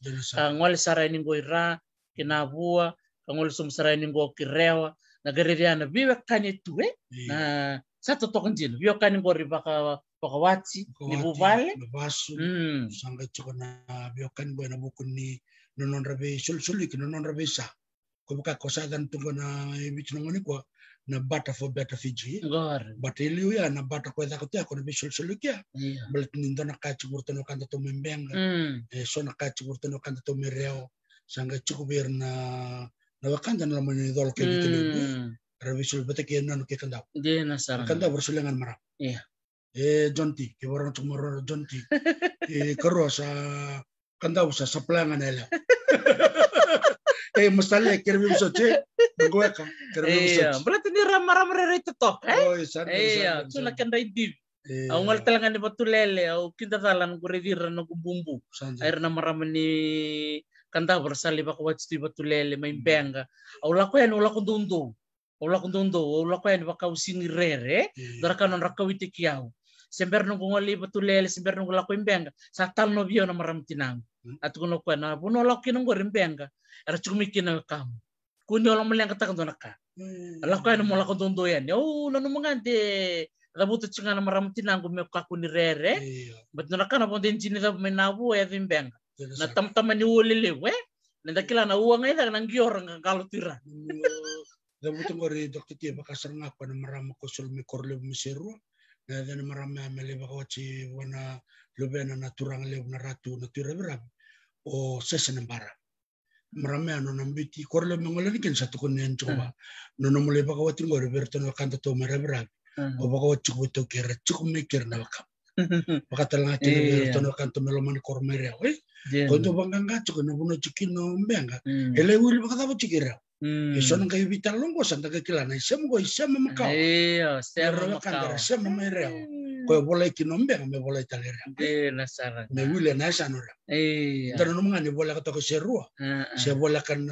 ngol sara ya ini go ira kina bua ngol sum sara ya ini go kirewa na gereria ya na biwe kani tuwe mm. na sato toko kani riba ka pakawati ni buvale basu mm. sanga choko na biwe kani bo na buku eh, ni nonon rebe sul suli kina nonon rebe sa ko buka kosagan tungo na kwa na bata fo fiji bata ya na bata ko da ko na bisul sulukia yeah. bel tinindo na kachi gurto to so na ka gurto no kanta to mereo sanga na na wakanda na mani dol ke bitu mm. rabisul beta ke na no ke kanda de na sara kanda bersulengan marap Iya, eh jonti ke warang cumoro jonti eh karo sa kanda usa saplangan ela eh mustahil ya kirim soce kan? kirim iya berarti ini ramah-ramah rere itu toh eh oh, isan, iya cula kan dari dib Aku ngal talangan di batu lele, aku kita talan kure rana rano bumbu. Air nama ramani kanta bersali pak wajib di batu lele main hmm. bengga. Au laku yang ulak untuntu, ulak untuntu, ulak yang bakau sini rere, iya. darakan orang kau itu kiau. Sember nunggu ngali batu lele, sember nunggu laku imbang, satal tahun bio nama ramtinang atukuno kuena puno lokino ngorin benga era chumikina kam kunyo lo meliang katakan tonaka ala kuena mola kontondoyan ya oh lanu mangante rabuto chingana maramutina ngo me kakuni rere bet nonaka na ponten chini da menabu ya benga na tamtama ni ulile we nenda kila na uang aja nang giorang kalau tira rabuto ngori dokter tiap kasar ngapa na maramu kosul me korle na marama mele bakawachi wana lubena na turang lew na ratu na tira berapa o sesene bara marame ano nambiti korle mengolani ken satu konen coba nono mulai baka watin gore berton wakanta to marabra mm-hmm. o baka wacik buto kira cuk mikir na baka mm-hmm. baka talanga tino berton wakanta meloman kormere oi kondo banganga cuk no buno cikino mbenga mm. ele wili baka tabo cikira Mm. Iso nang kayo bitang lunggo sa nagakilana siya mo siya mo makaw. Ayo, oh, siya mo makaw. Siya mo mereo. Hmm. Koyo bolay kinombe me bolay talera. De nasara. Me wile na sa no. Eh. Pero ah. no mangani bola ka to ah, ah. siya ruwa. Siya bola kan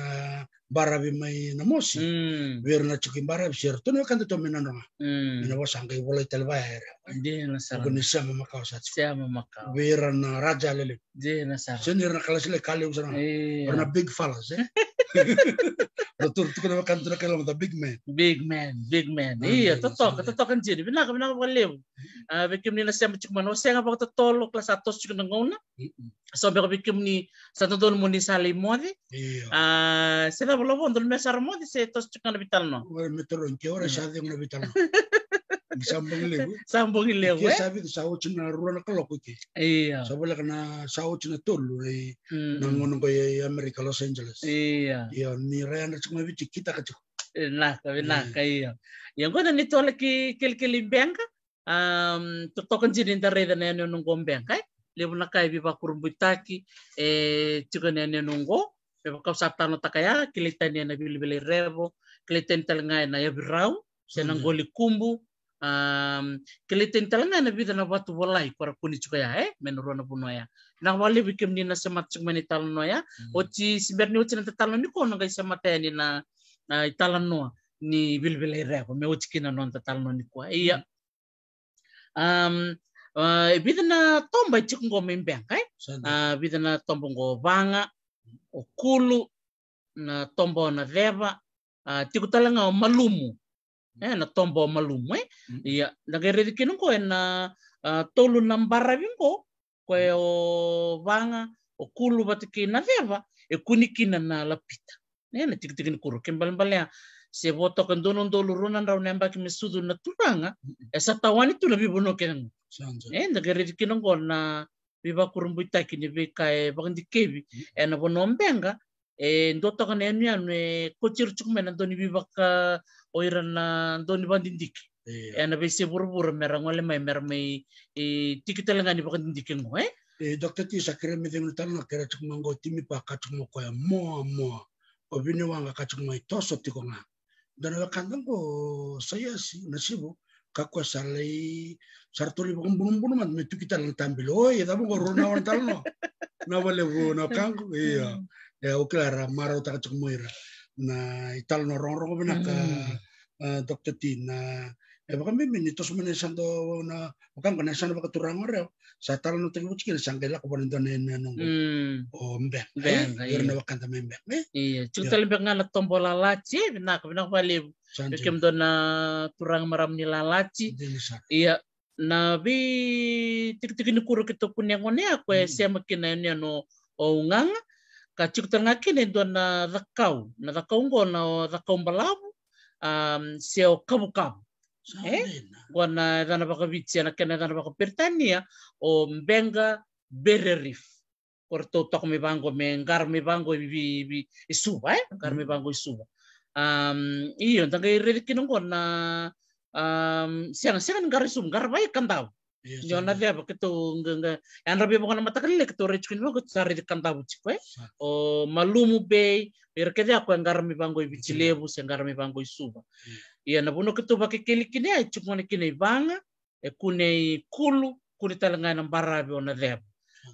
barabi may namos. Mm. Ver na chuki barab siya to no kan to menano. Mm. Menabo sang kay ba talba era. De nasara. Kuno siya mo makaw sa. Siya mo makaw. Ver na raja lele. De nasara. Sinir na kalasile kali usana. Eh. Na big fellas eh. Betul tu kena makan tu kalau big man. Big man, big man. Iya, tetok, tetok kan jadi. Benar, benar eh, apa lem. Ah, bikin ini nasi macam mana? Saya ngapa kita tolok kelas satu cukup nengon na? So biar bikin ini satu tahun muni salim modi. Ah, iya. eh, saya dah belum pun dulu mesar modi saya tos cukup nabi talno. Meteron, kau orang syadeng nabi talno. Sampungilevu. Sampungilevu. Kia sabi tu sao china rura na kaloko ki. Iya. Sabo la kana sao china tolu i hmm. nangono ko i Amerika Los Angeles. Iya. Iya ni raya na chuma bici kita kacu. Eh, naka, naka iya. iya. Yang kau dan itu lagi kel kilim bengka. Um, tutokan jadi internet na yang nunggu bengka. Lebu na kai biba kurumbutaki. Eh, juga na yang nunggu. Biba kau sabta no takaya. Kilitan yang na bili revo. Kilitan telngai na ya birau. Senang iya. goli kumbu keliten talanga na bida na watu walai kora kuni chuka ya eh menurona puno ya na wali wikim ni na semat chuk meni talano ya hmm. ochi siberni ochi na talano ni kono ga semat ya ni na na ni bilbile re ko me ochi kina non talano ni kwa eh, iya um eh, bida na tomba chuk ngo membeng kai eh. ah, bida na tomba ngo vanga okulu na tomba na deva ah, tiku talanga malumu ena eh, tombo malume iya. lagere dikinung ko ena eh, tolu nambara bimbo ko e o vanga o kulu batikina veva e kunikina na lapita ena tikitikini kuru kembalbalea se voto kan dono dolu runan rau nemba ki mesudu na turanga esa tu labi bono kenang ena lagere dikinung ko na viva kurumbuita kini veka e bakindikevi ena bono mbenga e ndotoka na enu yanu e kochiru chukumena ndoni viva ka oirana doni bandindik iya. ena be se buru mera ngole mai mera mai e tikitel ngani bakandindik ngo eh e doctor ti sakere me demu tanga kere tuk mango timi pa katuk mo koya mo mo obini wanga katuk mo itoso tiko nga ba kandang ko saya si nasibu kakwa salai sartoli bong bung bung mat metu kita lang tambi oh ya dabu ngoro na wanta lo no na wale wu na kang iya mm. ya oke lah maro tak cuk moira na ital no rongrong ko na ka uh, Dr. Tina e baka mi minitos mo na isang do na baka nga nasa na baka turang mo reo sa tala no tingin mo sige na siyang ko panin doon na nung o mbek ben yun na wakan tama mbek me chuk tala mbek nga na tombo lalaci na ko binang palim Bikim doon na turang maram ni laci Iya, na bi tik tik ni kuro kito kunya ngone ako e siya makina yun yano o nganga ka chukutanga kene do na rakau na rakau ngo na rakau balabu um seo kabu kabu eh wana dana baka vitsi na kene dana baka pertania o mbenga bererif korto tok me bango me ngar me bango bi bi isuba eh ngar me hmm. bango isuba um iyo tanga irere kinongo na um siang siang ngar isum ngar baik kandau Yonadi iya, apa kita enggak. yang rabi bukan mata kali kita orang cikin bukan cari dekat tabu cikwe o oh, malumu bay berkerja aku yang garami banggo ibu iya. cilebus yang garami banggo suba iya, iya nabuno ketua pakai kini ay cuma kini banga eh, kunei kulu kuni talengan yang barabi onadep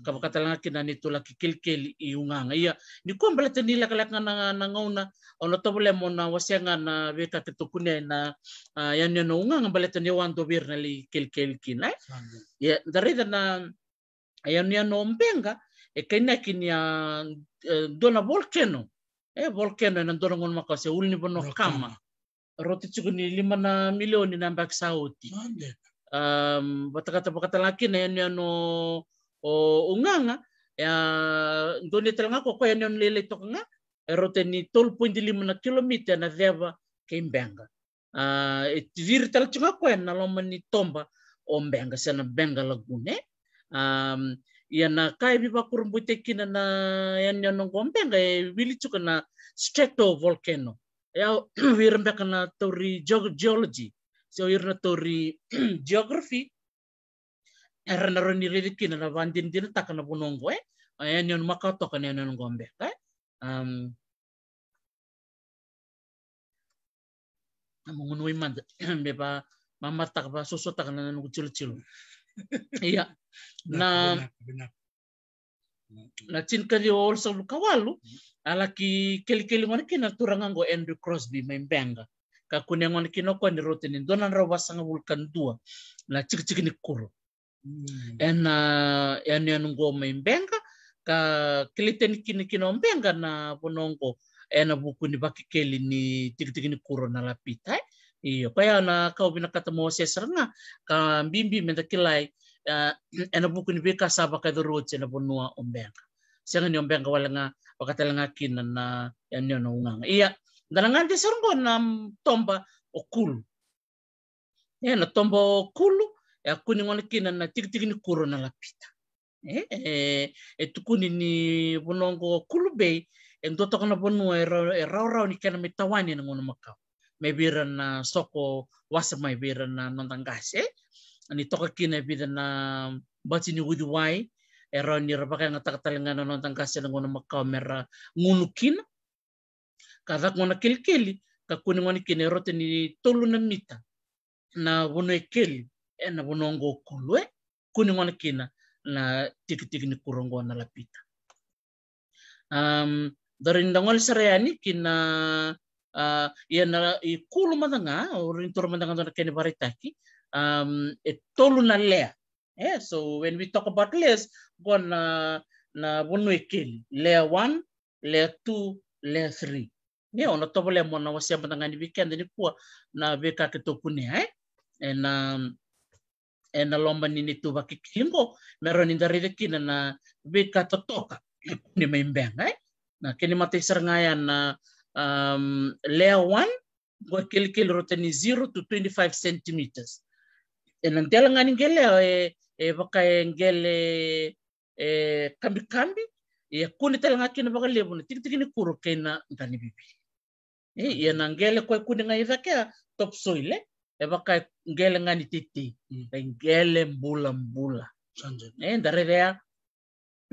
kama katalanga kina ni tula kikilkil iunga nga Iya, ni kuam bala te nila kalaka na na ono ona tobole mo na wasianga na weka ke na yan yan na nga bala tani ni wando birna li kilkil kina eh? iya darida na yan yan no mbenga e kaina kinia ya, e, dona volcano e volcano e na dona ngon makase ulni bono kama roti chukuni lima na milioni na mbak sauti um batakata bakata laki na yan no o unganga ya ndoni telanga ko ko yon lele tokanga erote ni tol pointi lima na deva ke mbenga uh, ah, itiviri tala tunga na loma ni tomba o mbenga benga lagune eh. um, ia ya na kai viva kurumbute kina na yani onongo mbenga e eh, wili strato volcano ya wira mbeka na tori geology so wira tori geography erna ni redi na vandin dir tak na bunongo e ayan yon makato ka nenon gombe ka um mungunwi man beba mama tak ba soso tak na nanu cil cil iya na na cin ka di ol kawalu ala ki kel kel ngone kina turanga go Andrew Crosby di ka kunya ngone kina ko ni rotin donan rawasanga vulkan dua la cik cik ni kuro Hmm. ena yani anungo ah, maimbenga ka kiliteni kini kinombenga na ponongko, ena bukuni bakikeli ni tikitiki ni kuro na lapita iyo kaya na kaubina kata mo sesrenga ka bimbi menta kilai uh, ah, ena bukuni beka saba ka the ponua ena bonua ombenga senga ni ombenga walanga wakatalanga kina na yani ono unganga iya dalanga de serungo na tomba okulu ena tomba okulu ya kuni ngone kina na tiki tiki ni corona la pita eh eh etukuni ni bonongo kulube endo to kana bonu era era ni kana metawani na ngono makau mebira na soko wasa mebira na nontangas eh ani toka kina bida e na bati ni wudi wai era ni rabaka e ngatakatalinga na nontangas na ngono makau mera ngunu kina kada ngona kelkeli kakuni ngone kina erote ni tolu na mita na bono ena bonongo kulue kuningona kina na tikitiki ni kurongona lapita um darindangol sarayani kina uh, yana ikulu madanga orintor madanga dona kene varitaki um e tolu na lea eh so when we talk about layers gona na bunu ekeli layer 1 layer 2 layer 3 ne ona tobole mona wasia madanga ni weekend ni kwa na beka ketokune eh and um, e na lomba nini tuva kikingo meron inda ridekina na bika totoka ni maimbenga eh? na kini matai sarangayan na um, layer one go kilikil rotani 0 to 25 centimeters e nantela ngani ngele e, e baka e ngele e, kambi kambi e kuni tela na baka lebu na tiki tiki ni kuru kena ngani bibi e, eh, e nangele kwa kuni ngai vakea eh? ngele ngani titi hmm. mbula bulan bula eh dari dia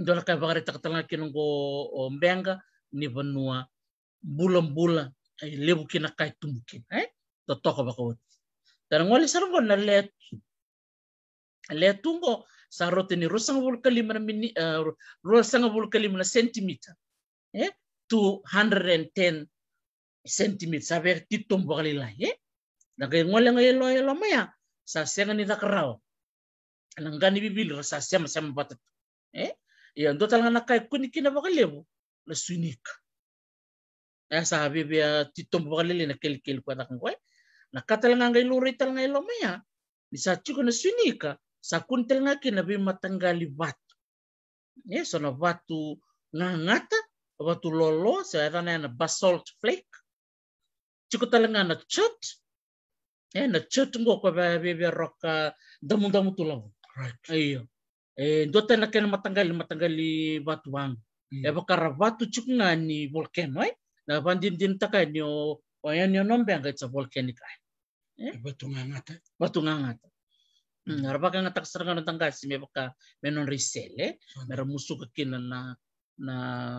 dola kai takatanga kino kinungo ombenga ni vanua mbula bula e lebu kina kai tumukin eh to toko bakawati tara ngoli sarvo na let letungo sarotini rusanga bul na mini eh, rusanga bul na centimeter eh 210 centimeter saber titom bagari lai eh Nakai ngole ngai loya lomaya sasya ngani takarau. Nangani bibil sasya masya patat. Eh? Ya ndo talang nakai kuni kina bakalemu na sunik. Eh sahabi biya titom bakalele na kelkel kwa nakang kwa. Nakatal nga ngai lori rital ngai lomaya. sa chiko na sunika. Sakuntel nga kina bi batu. Eh so na batu ngangata batu lolo sa so, na basalt flake. Chiko talanga na chut. Eh, na church ngo ko ba be be roka damu damu tulang right ayo e eh, do na ken matangali matangali batu bang e mm. ba ya batu na ni volcano ai eh? na bandin din ka ni o o yan yo nombe ga cha volcanic ka eh batu e ngangat. batu ngangata Ngarba mm. ka mm, ngatak sarang ng tangkasi, may baka menon risele, mera musuka kina na na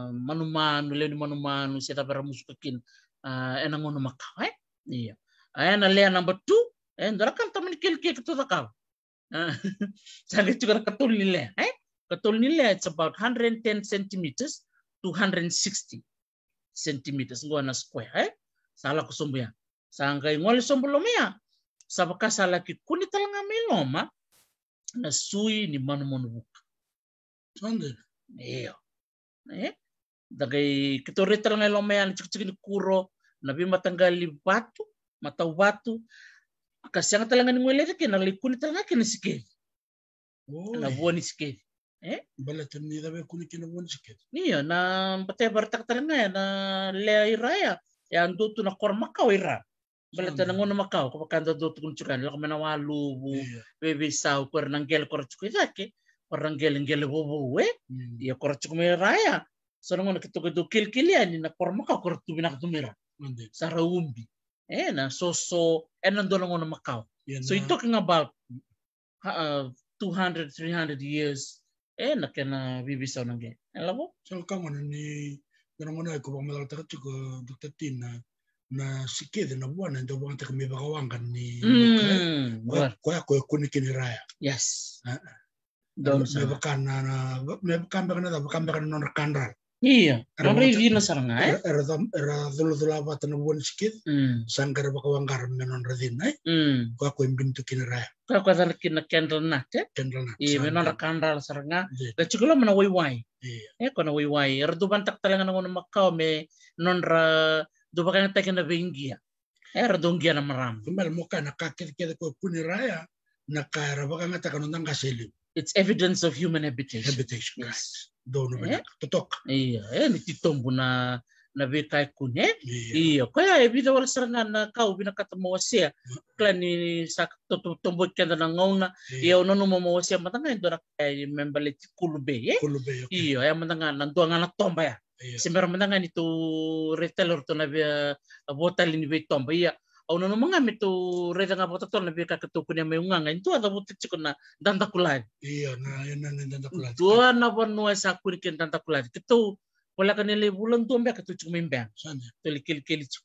manumanu, leni manumanu, siya musu musuka kin, na ah, enangono makawai. Iya ayana lea number two endora eh, kan tamen kel ke to rakam ah, sale chugar katul ni nila, eh katul nila it's about 110 centimeters to 160 centimeters ngona square eh sala kusumbuya sanga ngole sombulomia sabaka sala ki kunitalanga ma, na sui ni manu manu buka tandena iyo eh dagai kitoreta ngai lomea ni chikchikini kuro na bimatanga batu. Matau ni talagani ke na leikuni talagake na sikevi eh? na vua ni eh bala da be kuni kina vua ni ya, na ya, ya na bate baratak talagaya na lea iraya ya ndutu na kor makau ira bala tana ngono makau ko bakanda ndutu kun chukan lak mena bu bebe sau kor nangel kor chukizake kor nangel ngel bu we ya kor chukme iraya sono ngono kituko do ya, ni na kor makau kor tu binak sara umbi eh na so so eh na dona na Macau yeah, so you're talking about uh, 200 300 years eh na que na vive só na que so como na ni dona ngona ko ba mala ta ko dr tina na sikede na na ndo bwanta kami kan ni ko ya ko kuni kiniraya yes uh -uh. Don sa. Mebakan na, mebakan bakan na, mebakan bakan na rekandral. Iya, Ramai Vina Sarangai. Radulula sedikit, Wonskit, hmm. Sangar Bakawangkar Menon Radinai, Kaku eh? hmm. Mbintu Kinara. Kaku Atan Kina Kendal Nate, eh? Kendal Nate. Iya, Menon Rakandal Sarangai. Iya. Dan juga lo mana Wiwai. Iya. Ya, eh, kona Wiwai. Reduban tak talengan ngono Makau me non ra duba kan tekan na Bengia. Eh, redungia na maram. Kumal muka na kakit kita ko raya, na kaya rabakang atakan nang kasilim. It's evidence of human habitation. Habitation, yes. right dono eh? totok iya eh ni titombo na na vekai kunye eh? iya, iya koya e eh, vida wala saranga na kau bina kata mawasia eh? klani sa tombo kenda na ngauna iya. iya ono no mawasia matanga ndora kai membale kulube ye iya ya matanga nanduanga na tomba ya iya. Sembara menangan itu retailer tu nabi botal ini tomba iya au nono manga me tu rega nga pota lebih ka ketu kunya me unga nga itu atau putih ciko na danta kulai iya na ya, na na danta kulai tua na nua no esa kuri ken danta kulai ketu pola kan le bulan tu mbe ketu ciko mbe sana to le kel kel ciko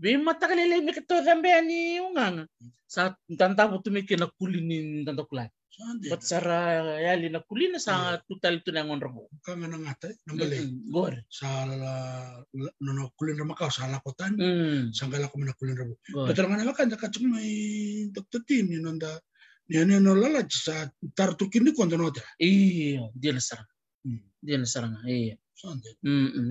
bi mata kan le me ketu zambe ani unga nga sa danta mutu me ken na kulini danta kulai Ba't sara yali na kulina sa total ito ng onro ko. Kanga na ngata, nambali. Gor. Sa la no kulina makaw sa lakotan. Sa gala ko na kulina ko. Pero nga naman kanda katsuk may Dr. Tin yun onda. Yan yun lala sa tartukin ni kondo nota. Iyo, di na sara. Mm. Di na sara nga. Iyo.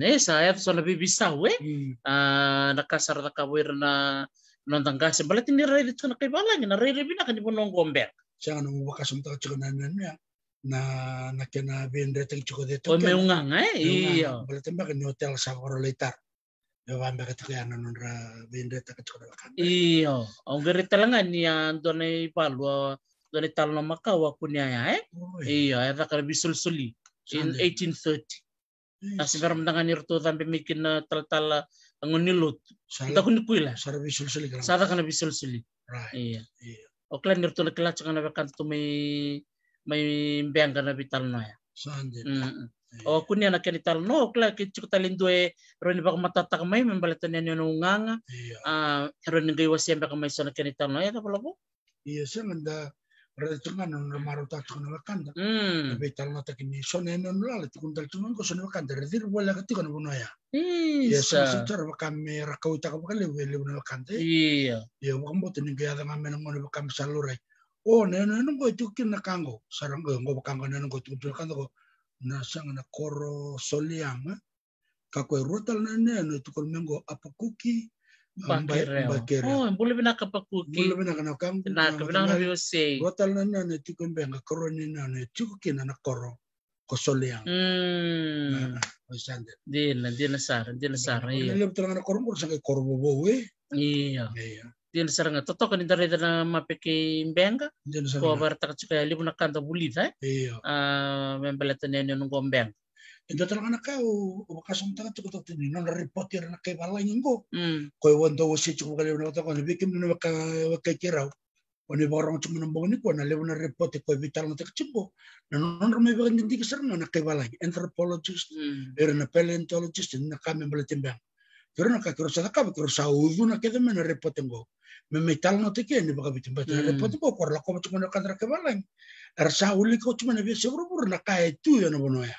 eh saya soal lebih bisa we. Mm. Ah nakasar takawir na nonton kasih. Balatin ni Ray itu nak kebalang, na Ray Ray bina kan di bonong gombek nung waka sumta tao nanya na na kena vende tang chico de to me unga eh oh. iyo bala temba ke hotel sa goro leitar yo va me kete ya ra vende tang chico de kan iyo aunque retalanga ni andone palwa done talno na wa kunya ya eh iyo ya ka bisul suli in 1830 asi veram dangan irto zambe mikin tal tal ngonilut ta kunikuila sara bisul suli sara kana bisul suli right iya o kila na kila chakana bekan tu mai mai beang kana vital no ya sande o oh, kunia na kani tal no kila ki chukutalin due eh, roni bak matatak mai membalatan ni no nganga a iya. roni ah, ngai wasi be kamai na kani tal no ya ka palapo iya sanga raditungano marutatukana wakanda beitalnatakini sonenonulala tikuntaltunganko sone wakanda redir walakatikono bunaya yasasitara wakame rakautaka wakalewelewna wakanda ya wakamboteningeyadangamenangone ngone wakame salurai oh o nenonongo itukukirna kango sarango ngo wakango nenongo tukuturakandako na koro solianga kakwe rutal naneno mingo apukuki Bakir, Oh, bule pinakapakuki. Bule pinakanakam. Pinakapanang na biusay. Gotal na na na benga koro ni na na chiko kina na koro. Kosoleang. Mm. Oisande. Di na, na na Iya. Nilip talaga na koro mo sa kay koro bobo na na benga. Di na sara. Kuwa barata Ah, inta talangana u wakasumtanga tukutatini nona report yana kai balaingo koi wando hmm. wasi chukuka lewna kata kona bikim nuna waka waka kirau wani borong cuma nombong ni kona lewna report koi bital ngata kachimbo na nona ramai bagan ganti kesar nona kai balain anthropologist hmm. erna eh, paleontologist na kami balatimbang Kira nak kira sa kami kira sa uzu na kita mana repot engko. Memital no teke ni baka bitin bata report engko kor la koma cuma na kandra kebalain. Er sa uli ko cuma na biasa buru buru na kaya tu bono ya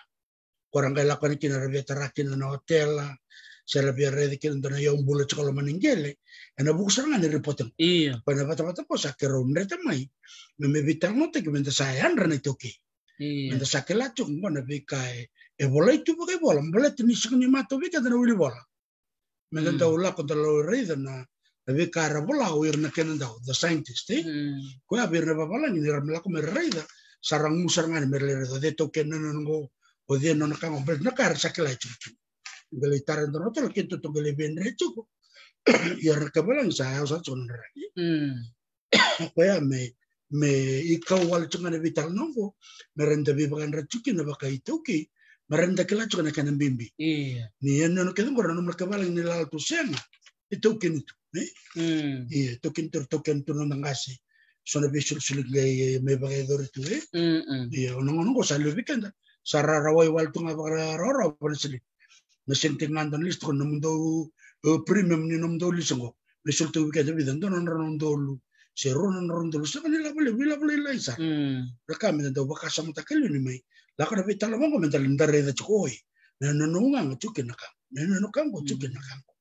koranga lakoni kina ravia tarakina na hotela se ravia rede kina dona yo mbula chakolo maningele ena buku saranga ni ripoten iya pana vata vata po sa kero nreta mai me me vitang note ki menta sa yan rana toki iya menta sa kela chuk mbona vika e bola itu buka bola mbola tini sikuni mato vika dana wili bola menta ta ula konta lo rede na Tapi cara bola wir na kenan daw the scientist eh ko abir na babala ni ramla ko merida sarang musarngan merida de tokenan ngo odeno pues no, nakarasakala chuchu no, tarandonoto lakinto to galay benre no yar kabalang no, usa sonra mm. pues, no me me me wal no, me vital no, merenda bibagan no, me rende que la kila no na kanan bimbi ni yan no kedang no no, kabalang ni no, tu sema no, ¿no? iya no, no no no, nang no, bisul sulit gay me bagay no, no eh no no, no, no, no, no sararawai wal tunga roro na mesin nandan list ko num mundo eh, premium ni nom do lisango result to wika dabi dan donan ron do lu se ronan ron do lu se bani labale wila bale laisa raka mi do baka sam takelu ni mai la kana bi tala mongo mental ndare da chukoi na no no nga chuke na kam eh. na no no kam chuke na kam hmm.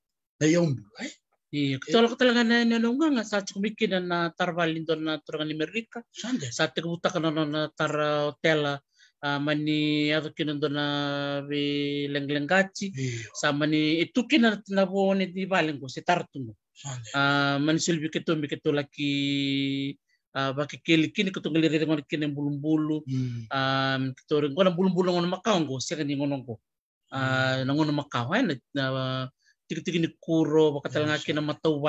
na yom bu ai Iya, eh, ketolak talaga na nanunga sa chumikin na tarvalin doon na turang ni Sa na na tar hotel ah mani yakin ndo na be lengleng kaci iya. sama ni itu kina na bo ni di baleng ko setartu mo ah, man silbi keto mi keto laki ah, baki keli kini keto ngon kini bulum hmm. ah, bulu um keto ngon bulum bulu ngon makau ngo seka ni ngon hmm. ngo eh, na ngon makau na tiki tiki ni kuro bakatal iya, ngaki na matau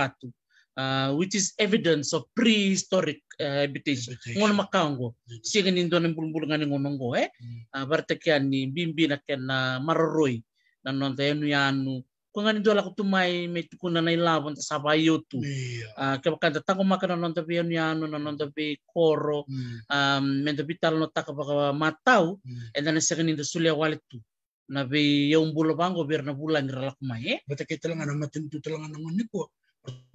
uh, which is evidence of prehistoric uh, habitation. Ngon makango. Hmm. Sige ni ndo nembul bul ngani ngono ngo eh. Uh, barte kiani bimbi na ken na maroroi na nonta yanu yanu. Ko ngani ndo lakutu mai me tukuna na ilabon ta sabayo tu. Iya. Ah ke bakan ta tango makana nonta bi yanu yanu na nonta bi koro. Um hmm. ah, mento vital no taka baka matau. E And then sige ni ndo sulia walet tu na be yaum bulo bango biar na bulan ngira lakmai eh. Bata kita lang ana matin tu telang ana ngoni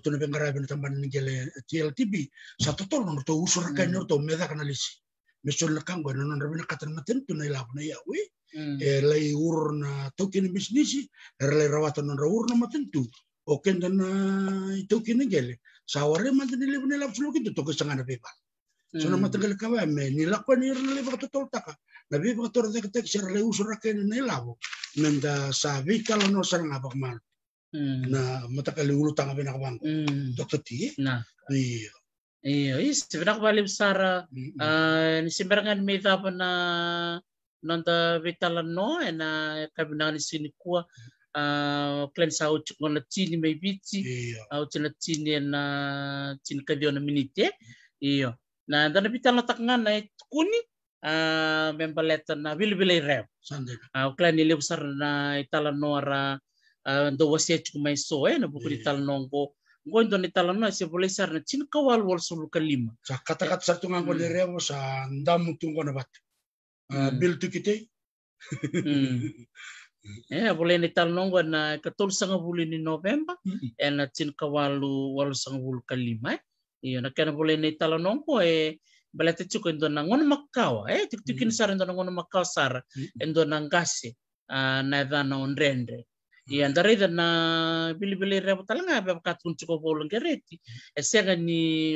tuna bengara bena taman ngele TLTB sa tol nong to usur ka mm. nor to meda kanalisi mesul kan go non na katan maten tuna ila puna ya we mm. e lai ur na token bisnisi rele rawatan non rawur na maten tu o ken dan e, gele sa saware maten ile na lap sulu kitu to sanga na beba so na mm. maten kala kawa me ni lakwa ni rele ba to tol taka na beba ba to tek tek sir le usur kan ne lavo menda sabi kalau no sarang abak malu Mm. na matakalulutang tanga nakawang mm. Dr. T. Na. Iya. Iyo. Iyo. Is, pinakabalim sara. Mm -hmm. Uh, ah, Nisimbarangan may tapa na nonta vitalan no e na kami nangani sinikua uh, ah, klen sa uchi kona tini may biti. Iyo. Au tina tini na tini iya. e kadio na minite. E. Iyo. Na dana vitalan takangan na e kuni. Uh, ah, membaleta na bilbilay rev. Sandek. Uh, klen ilibsar na italan no ara Ah, ndo wasi atu mai so e eh, na buku di talnongo ngo ndo ni talano se bole sar na chin ka wal sulu lima sa kata kata sa tunga ngo lere mo mm. sa ndam tungo na bat bil kite e bole ni talnongo na katol sanga buli ni november e na chin ka wal sanga bul kalima e eh. na kana bole ni talnongo e bale te chuko ndo na ngono makawa e tukin sar ndo na ngono makawa sar mm. ndo na ngasi ah, na dhana onrendre i iya, nah, eh? nah, nah, andaraica na vilivelery avatalegnaby avakatontsoka volongerety asiagna ny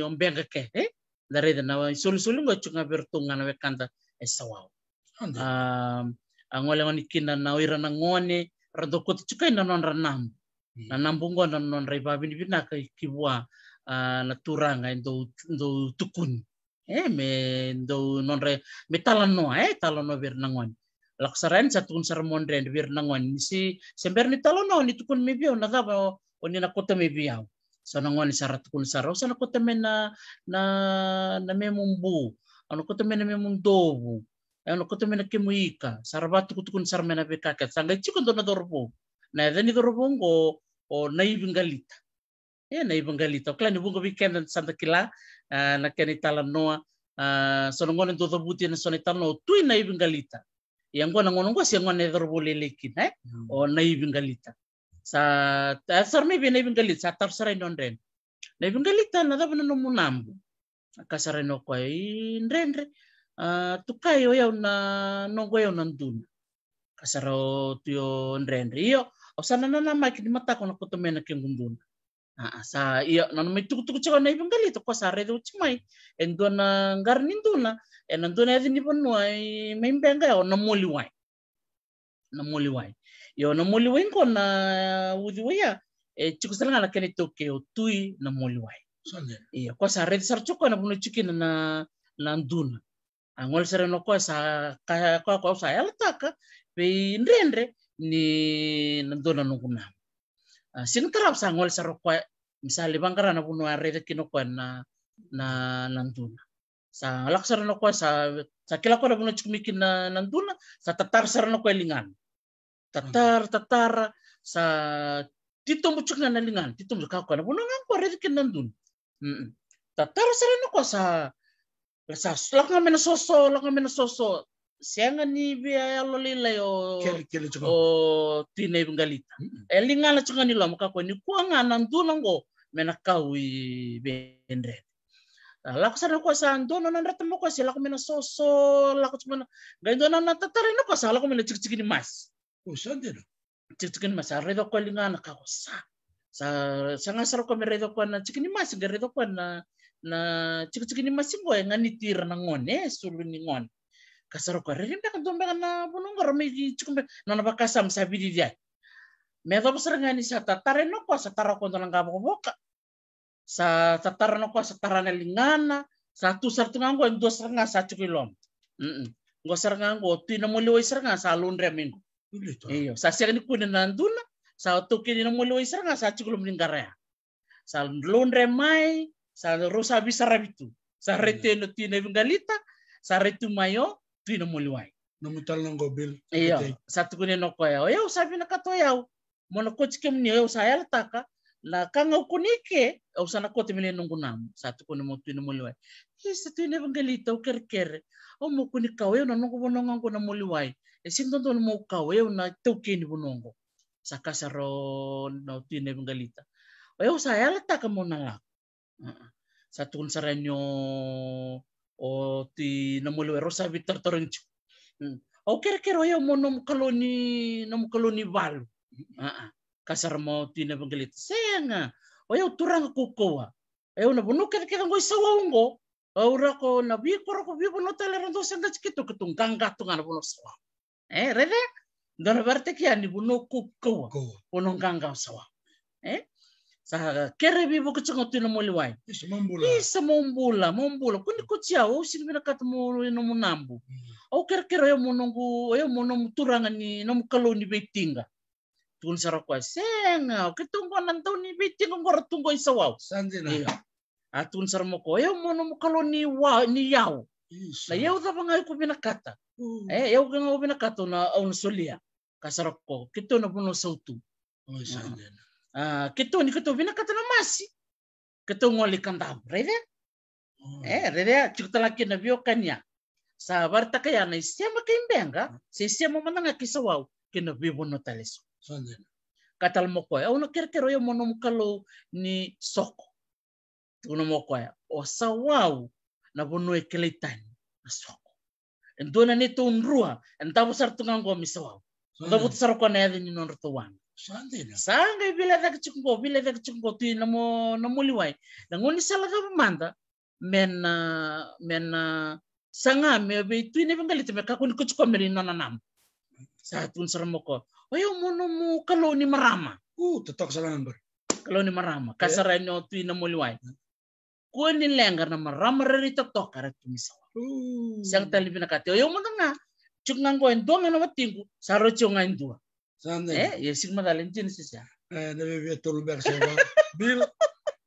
ombenga ke e andaraica na isolisolingo atsogna averitognana avy akanda esawao angole wanikina na oira nangone radokototsoka i nanondra nambo na nambongo nanondra ivavinvinaka ikivoa na toranga eh, ndo tukuni e eh, me ndo nondra me talanoa e talanoa very nangone Laksaran sa tun sarmondren wir nangon si sember ni talono ni tukun mi bio na gabo oni na kota mi bio sa nangon sa ratukun saro sa nakota men na na na memumbu ano kota men na memundobu ano kota men na kemuika sarbatu kutukun sarmena bekaka sanga chikon do na dorbo na edani dorbo ngo o naibingalita e eh, naibingalita kla ni bungo weekend santa kila ah, na kanitala ah, noa Uh, sonongone buti na sonetano tuin na ibingalita yang ko nangon ko siang on nether bulilikin eh hmm. o naibing sa tasar may binaibing galit sa tarsar ay nonren naibing galita na dapat munambu munambo kasarin ko ay nrenre uh, tukayo yaw na nongo yaw nandun kasaro tuyo nrenre iyo o sana na naman kinimata ko na kutumena kong gunduna sa ia nan mai tuk tuk cakap naib ibangali to kosa rezu do chimai na gar ninduna e na do na ni pun nuai main benga o na moli wai na moli wai yo na moli wai e, ko na udi wia e chiku sala na kene toke o tui na moli wai ia kosa re sar choko na bunu chiki na na nduna angol sering no kosa ka kau ko sa eltaka pe ndrendre ni na do na nunguna Ah, sinitarab sangol rokwa misali bang na puno arete kinokwa na na nanduna sa laksar na kwa sa sa kila ko na puno na nanduna sa tatar sa rano kwa lingan tatar mm. tatar sa titong bucuk na nalingan titong buchuk ko na puno ngang kwa arete kin nanduna tatar sa rano kwa sa sa lakang mena soso lak mena soso senga ni be ayalo lila yo o tine bengalita eli ngala chunga ni lo maka ko ni kuanga na ndula ngo mena kawi bendre la ko sana ko sa na rata mo sila ko mena soso la na chik chikini mas o sande no chik chikini mas arredo ko lingana ka sa sa sanga sara ko meredo ko na chikini mas ga redo ko na na chik chikini mas ngo ngani tira na ngone sulu ni ngone kasaroko rerenda kantombe kana bunongo ramei chikumbe nana bakasa bidi dia medo busarangani sa tatare no kwa sa tara kondo ngabo boka sa tatara no kwa sa tara na lingana sa tu ngango ndo saranga sa chukilom mm ngo sarangango tu na mole oi saranga sa lundre mingo iyo sa sirani kuna nanduna sa tukini na lewe oi saranga sa chukilom lingarea ya. sa lundre mai sa rosa rabitu sa reteno mm. tina vingalita sa mayo trinamul way namutal ng gobil iyo sa tukuni no koya yo sabi na katoyaw mono coach kem ni yo sayal taka na kanga kunike au sana kote mele gunam, sa tukuni mo trinamul way isa tu ne bangalita o kerker o mo kuni kawe na nungu bononga ko na muliway e sintondo mo kawe na tukini bonongo sa kasaro na tine bangalita o yo sayal taka mo na la sa tukun sa renyo o ti namolo ero sabi tartaranchu au kera kera ya mo nom kaloni nom kaloni balu kasar mo ti na bangalit senga o ya turang kukoa eu na bunu kera kera ngoi sawango aura ko na bi koro ko bi bunu talera ndo senga chikito ketung gangga tunga na bunu sawa eh rere ndona barte ki ani bunu kukoa bunu gangga sawa eh sahaga kerebi kutsa changotu no moli wai isa mombula mombula kundi kutsia o sini mina katamu no munambu mm. o kere yo monongu yo monomu turanga ni no ni betinga tun sarakwa senga o nan tau ni betinga ngor tungo isa wau sanjina atun iya. saramoko yo mukalo ni wa ni yau na yau da bangai ku mina kata mm. eh yau ganga mina kata na on solia kasarako ketu na puno sautu o sanjina Ah, ketoni kotovina katana masi ngoli kandam rede hmm. eh rede chukutala na bio kanya sabar takayana isiama kimbenga sisiama mananga kisawau kina bibo no taleso katal mokoy ya. au kira kira yo mono mukalo ni soko mo mokoy ya. o sawau na bono ekeleitani na soko endona ne to unrua entavo sartungango misawau ndavo tsarokona yadini nonroto wanga Sangai bila tak cukup bila da chungko tu namo namo liwai nangoni sala ka manda men men sanga me be tu ne bengali te me ka kun kuch komeri nona nam sa sermoko oyo mono mu kalau ni marama u tetok salah number kalau ni marama kasara eh. no tu namo liwai eh. ko ni lengar na marama rari tetok kare tu misa sang tali kate oyo mono na dua ko endonga na watingu saro dua Something. Eh, ya sigma dalim Genesis eh, ya. Eh, nabi bi turber sama. Bil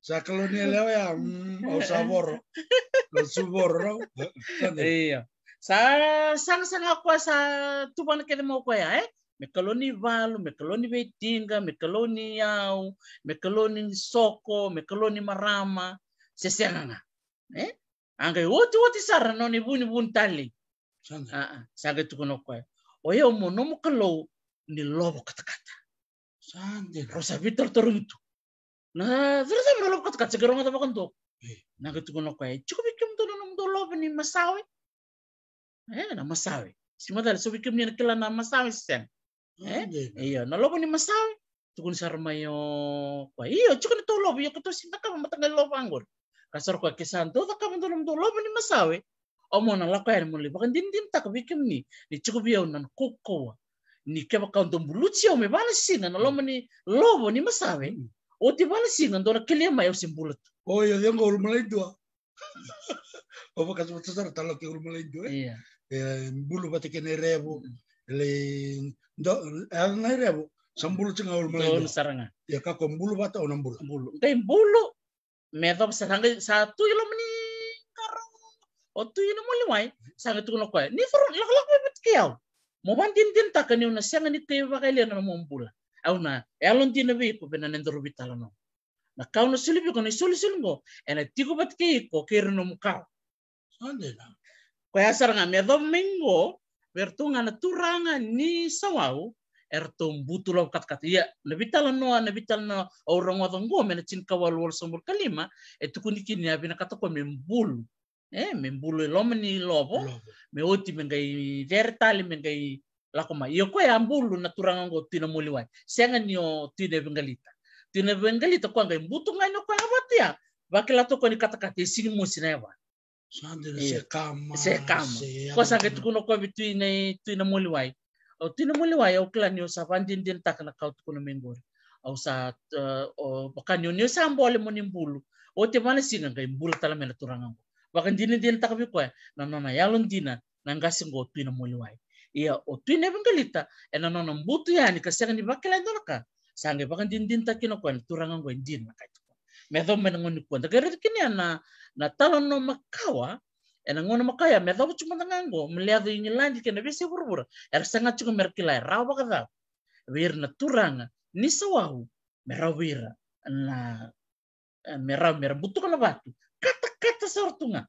sa kolonial ya, au sabor. Lo subor. Iya. Sa sang sang ako sa tuban kene mo ko ya, eh. mekaloni valo mekaloni vetinga mekaloni yau mekaloni soko mekaloni marama sesenganga eh angai woti woti sara noni buni buni tali ah, ah, sanga tukuno kwa oye umono mukalo ni lobo katakata sande rosavitar toruntu na zara zara lobo katakata segerong ata bakanto eh. na katuko na ya. kwai chukubi kim to nanum to lobo ni masawe eh na masawe simadal subi kim ni nakila na masawe sen eh iyo na lobo ni masawe tukun yo, kwa iyo chukun to lobo yo kato sinta kama matanggal lobo anggur kasar kwa kesan, to kama to nanum to lobo ni masawe omona lakwaen mo libakan ya din din tak ni ni chukubi yo nan kukowa nikebaka dombuluti ao me balasina nalomani lobo ni masave o te ndo dora kelia mai o simbulatu o ia lengo ulumalaidua o vakas vatasara talo ke ulumalaidua e bulu vatekene rebo le do ana revo sambulu tinga ndo saranga ia kako bulu o na bulu bulu te bulu me do saranga satu mani karo o tu ilomali wai sanga tu no koe ni foro lakalak mobantintinta kani una siang ni teva kaile na mombula au na elon na vi ko pena nendo rubitala no na kau e na silipi ko ni suli silingo ena tiko bat kei ko kere no mukau sondela ko ya nga me domingo Bertunga na turanga ni sawau ertom butulau kat kat ia nabital no nabital no orang wadongo mena cin kawal wal sombol kalima etukunikin ya bina kata ko membulu eh me bulu ni lobo me oti me vertali me ngai lakoma yo koe ambulu bulu na ngo tina muli wai senga ni o tina vengalita tina vengalita koa ngai mbutu ngai no koe avatia vakila toko ni katakata e sigi musi na ewa iya. sekama sekama ya koa sa ngai tukuno koe vituina tina muli wai o tina muli wai au kila ni o sa mengori au sa uh, o bakani o ni o sa mbole moni bulu o te mana singa ngai mbulu tala mena ngo wakan jini din takapi koe na nona yalon dina, na ngasi ngo tuina moli wai ia o tuina bengalita e na nona mbutu ya, ni kasiakan di bakela ndonaka e sange wakan na turanga ngoe jini na kaitu koe medho mena ngoni kini ana ya, na talo no makawa ena ngono makaya medho cuma tangango meliado ingilandi kena besi burbura era sanga cuka rau rawa dha wir na turanga nisawahu merawira na merau mera kana batu kata sortunga.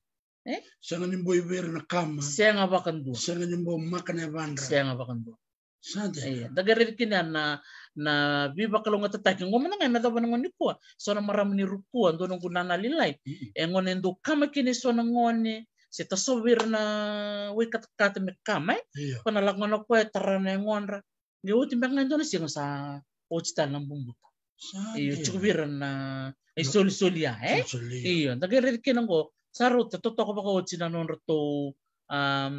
Eh? Sanga nimbo iver na kama. Sanga bakan do. Sanga nimbo makan evandra. Sanga bakan do. Saja. Iya. Dagarir kina na na biba kalau nggak taki ngoma nggak ngana bana ngoni kuwa sona maram ni rukua ndo nungu nana lilai engon eh, ndo kama kini sona ngoni si vir na wikat kata me kama pana eh. iya. lakono kuwa tarana ngonra ngi uti mbang ndo na singa sa ochita lambung iyo chukubiran na ay solisolya eh iyo nagre kin ko saro totoo ko bako sina non to um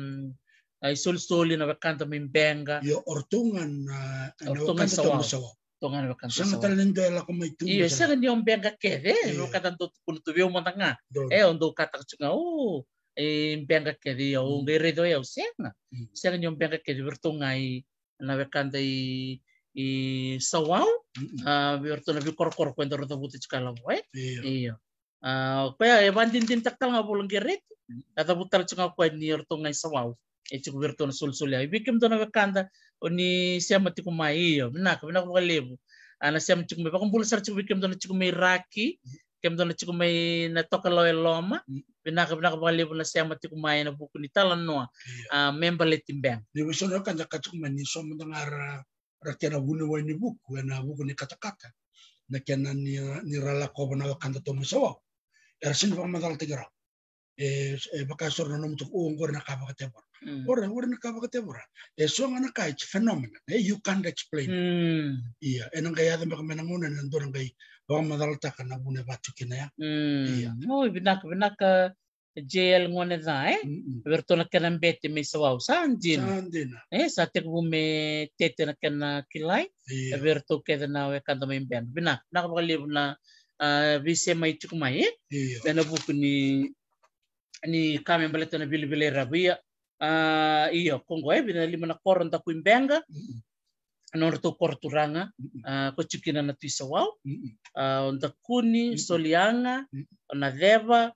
ay solsoli na bakanta mimbenga Iyo, ortungan na uh, ano, ortungan sawa Ortungan na kanta sa talen de la como itu iyo sa ganyo ang benga kede no katanto puno tubio mo tanga e ondo katak chunga o e benga kede o ngeredo mm. eh, oh, ya usena mm. sa ganyo ang benga kede bertunga na bakanta i i sawau virtu na kor kor kwento roto buti chikala boy iyo ko ya van ya, din din takal nga bulong girit ata butal chunga ko ni roto ngai sawau e eh, chik virtual sul sul ya bikim to na kanda oni siam mati mai iyo mina ko mina ko lebu ana siam chik me bakon sar chik bikim to na chik raki kem to na chik na toka loe loma mina ko mina ko lebu na siam mati mai na buku ni talan noa iya. ah, member le timbang ni wisono kanda kachuk mani so mendengara rakia na ni wai ni buku e buku ni kata na kia ni, ni rala kobo na wakanda to masawa e rasin wang madal tegira eh, e, eh, e baka sor na nomu tuk uung oh, gore na kaba ka tebora mm. ore na kaba ka tebora e eh, suanga na kai it's you can't explain hmm. iya e nang kaya dama kame nanguna na ndora ngai wang madal taka na wune batu kina ya hmm. iya oh binak binak جيل ngone zae eh? virtuna kana bete me sawa sandin eh satek bume tete na kana kilai iya. virtu keda na we kada me ben bina na ka balib na vise mai chuk mai eh? iya. bena buk ni ni kame baleta na bil bil rabia iyo kongo e bina lima na koron ta kuimbenga norto korturanga ko chikina na tuisawau onda kuni solianga ona deva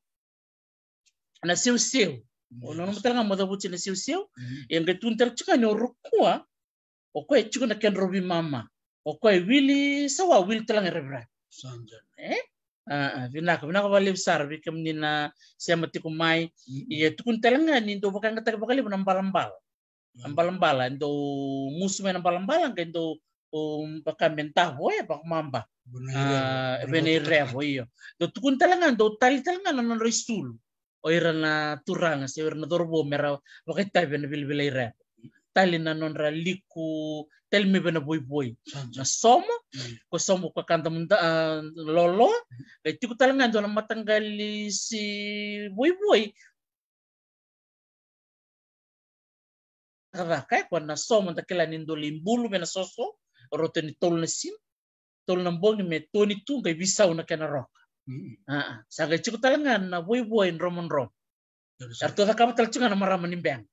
na seusseu mm-hmm. ona matalaga mothavuti na seusseu mm-hmm. yanga tuntala cikani o okwa ciko na ken rovi mama e wili sawa wili talaga raviravi eh? Uh, ah, ah, vinaka vinaka valevi sara vikamni na siamatiko mai ia mm-hmm. tukuntalaga ni dou vaka vakalevu na mbalambala ambalambala ndo musume na mbalambala nga ndo vakamentavu um, e ah, vene irevo iyo ndo tukuntalaga ndo talitalaga na nalo isulu oirana turangas oirana dorbo mera wakai tai bena bilbilai ra tali na non ra liku tell me bena boy boy na somo mm. ko somo ko kanda munda ah, lolo e kai tiku talangan jona matanggali si boy boy kavakai ko na somo takela nindoli mbulu bena soso rote ni tol na sim tol na mbongi me toni tunga ibisau e na kena roka Ah, saga cukup tangan iya. na boi boi in romon rom Sarto ka kama tal chunga na mara manimbang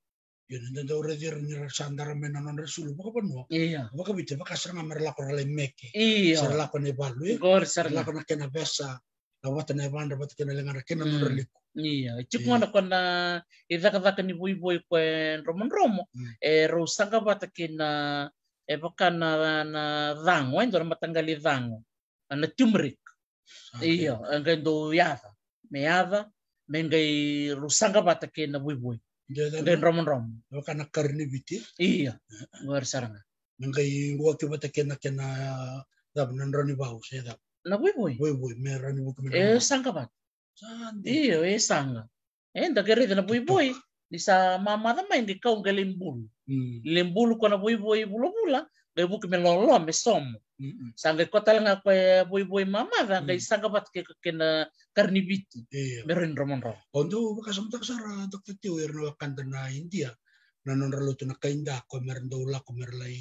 yun nda da ora dir ni sandara mena non resulu baka panu iya baka bite baka sanga merla ko rale meke iya serla ko ne balu gor serla ko na kena besa eh, Na wata ne banda bata kena lenga kena non reliku iya mo na ko na idaka daka ni boi boi ko romon romo e ro sanga bata kena e baka na na dango ndora matangali dango na nah, tumri. Ah, iyo ngendoyatha miyatha mingai rusanga vatakena vuivui ngai nromondromo vakana karini viti iyo varisaranga mingai waki vatakena kena dhavu nanroni vause dhavu na vuivui vuivui merani vukumina sanga vatu iyo esanga eh, endakerithi eh, na vuivui nisa mamatha maingi kaunge lembulu hmm. lembulu kona vuivui vulovula kai buki me lolo me somo sanga kota langa kwe boi boi mama ranga mm. isanga bat ke kena karnibiti iya. merin romon ro ondo baka samta sara dokter tio erno kanda na india na non ralo tuna kainda ko merin dola ko lai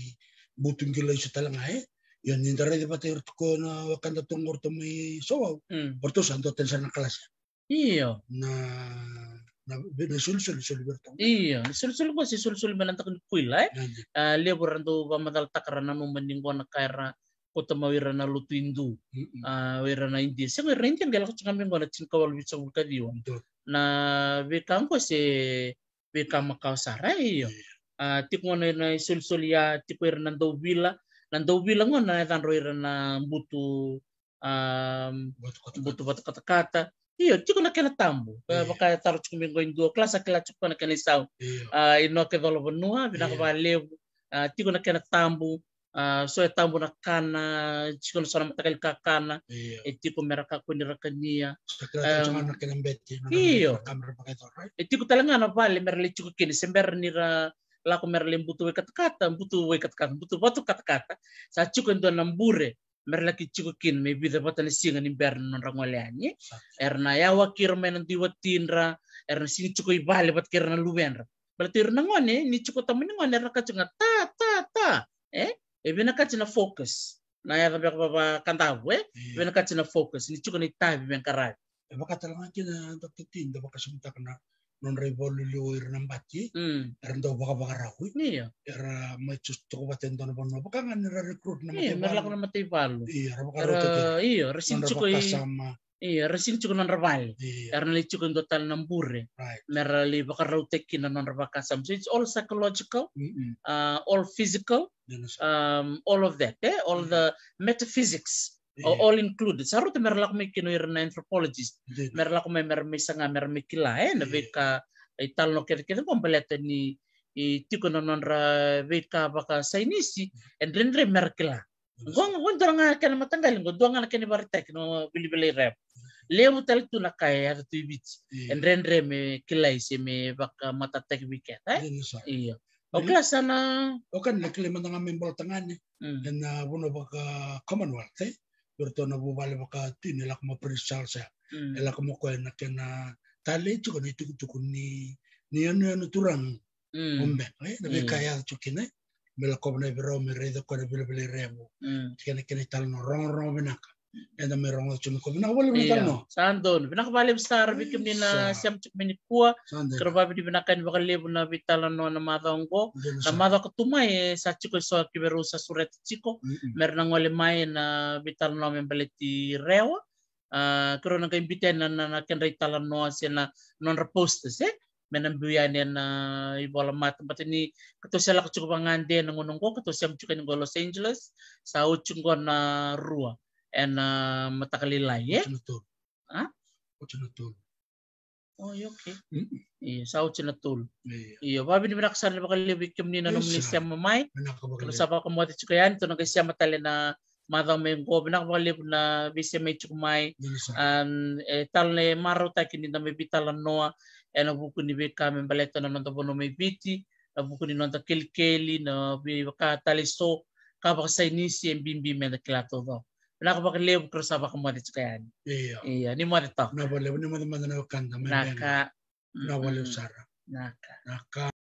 butung gila isu talanga e eh? yon nindare de bate urtuko na wakanda tongor to mai sowa mm. orto santo tensa na kelas iyo na نسلسل سلسل برتم iya sulsul ko si sulsul banantak kuila eh le iya, iya. eh, buranto pamatal takrana no mending ko nakaira kutama wirana lutuindu Wira na eh, indi se wirana indi gal ko changam ngona chin kawal witsa ulkadiwa na bekang ko se bekam makausara iyo ah tik ngona na sulsul ya tik wirana ndo vila nando vila ngona dan na butu butu kata-kata Iyo, tiko nakela tambu yeah. baka taro tiko mingo duo klasa kela tiko kena isau yeah. uh, ah, ino ke dolo benua bina yeah. Iya. valevu uh, tiko kena tambu uh, ah, so tambu na kana tiko na sona matakali ka kana yeah. e tiko meraka kuni rakania um, iyo e tiko talanga na vale merle tiko kini sember nira lako merle mbutu we katakata mbutu we katakata mbutu watu katakata sa tiko ndo nambure merla ki chikukin me bida batan singa ni bern non rangoleani erna ya wakir men di watinra erna sing chukoi bale bat kerna lubenra baltir na ngone ni chuko tamin ngone erna kachunga ta ta ta eh ebena kachina focus na ya rabek baba kantabu eh iya. ebena kachina focus ni chuko ni tabi ben karai Bakatelanga kina dokter tinda bakasumta kana non ribolu lu bati er ndo baka baka rahu iya era mecus toko baten tono bono baka ngan era rekrut nama iya merlak nama tebalu iya raba karo teke iya resin chuko iya sama iya resin chuko nan rabal iya nan li ndo total nan burre merla li baka rahu teki non nan raba kasam so it's all psychological uh, all physical um, all of that eh? all the metaphysics Iya. all included mer lak mekino ir na anthropologist iya. mer lak me mer mermisanga eh. iya. no veika ker kerekere kompleto ya ni i tiko nononra veika baka sainisi and rendre merkila gong gong doranga kana matanggal gong doranga kana tek no bili rep leo tal tu na kaya ar tu bit and rendre me kilai se me mata tek wiket e eh. iya Oke, sana. Oke, nak lemah dengan member tangan ni, hmm. dan uh, bunuh baka Commonwealth, eh? pertona bubale baka tin elak mo Prince Charles ya elak mo ko na kena tale chuko ni tuku tuku ni ni anu anu turang ombe eh na beka ya chuki ne mela ko na biro me re da ko na bile bile remo kena kena tal no rong rong benaka ada merong rongo që më kupë wala bina no sandon bina ka balib star bi kimi siam cik bini kua kerba bi bina kan bakal lebu na vitala no na ko na ko tumai eh, sa so ki sa suret ciko mer na ngole mai na vitala no membeleti rewa kero ah, na kai biten na na rei ritala no na non repost se menambuyan yan na ibola mat batini kato siya na ngonong ko kato siya mchukan ng Los Angeles sa go na rua ena uh, mataqalilaye chinatol ha chinatol oh iya, okay iya sa iya, iya babi ni minaksan ni makalibik kem ni nanum ni siya mamay sa pa kumati chukayan to nang matali na madang may ko na bisya may chukumay um tal ne eh, maro ta kini na may bitalan noa ena eh, buku ni bika men baleta na nanto bono may biti na buku ni nanto kelkeli na bika taliso kapag sa inisi ang bimbi men do nakapag-live cruise ako kung mati kaya, Iya. Iya, ni mo ito. Nabaliw, ni mo naman na kanta. Naka. Nabaliw, Sarah. Naka. Naka.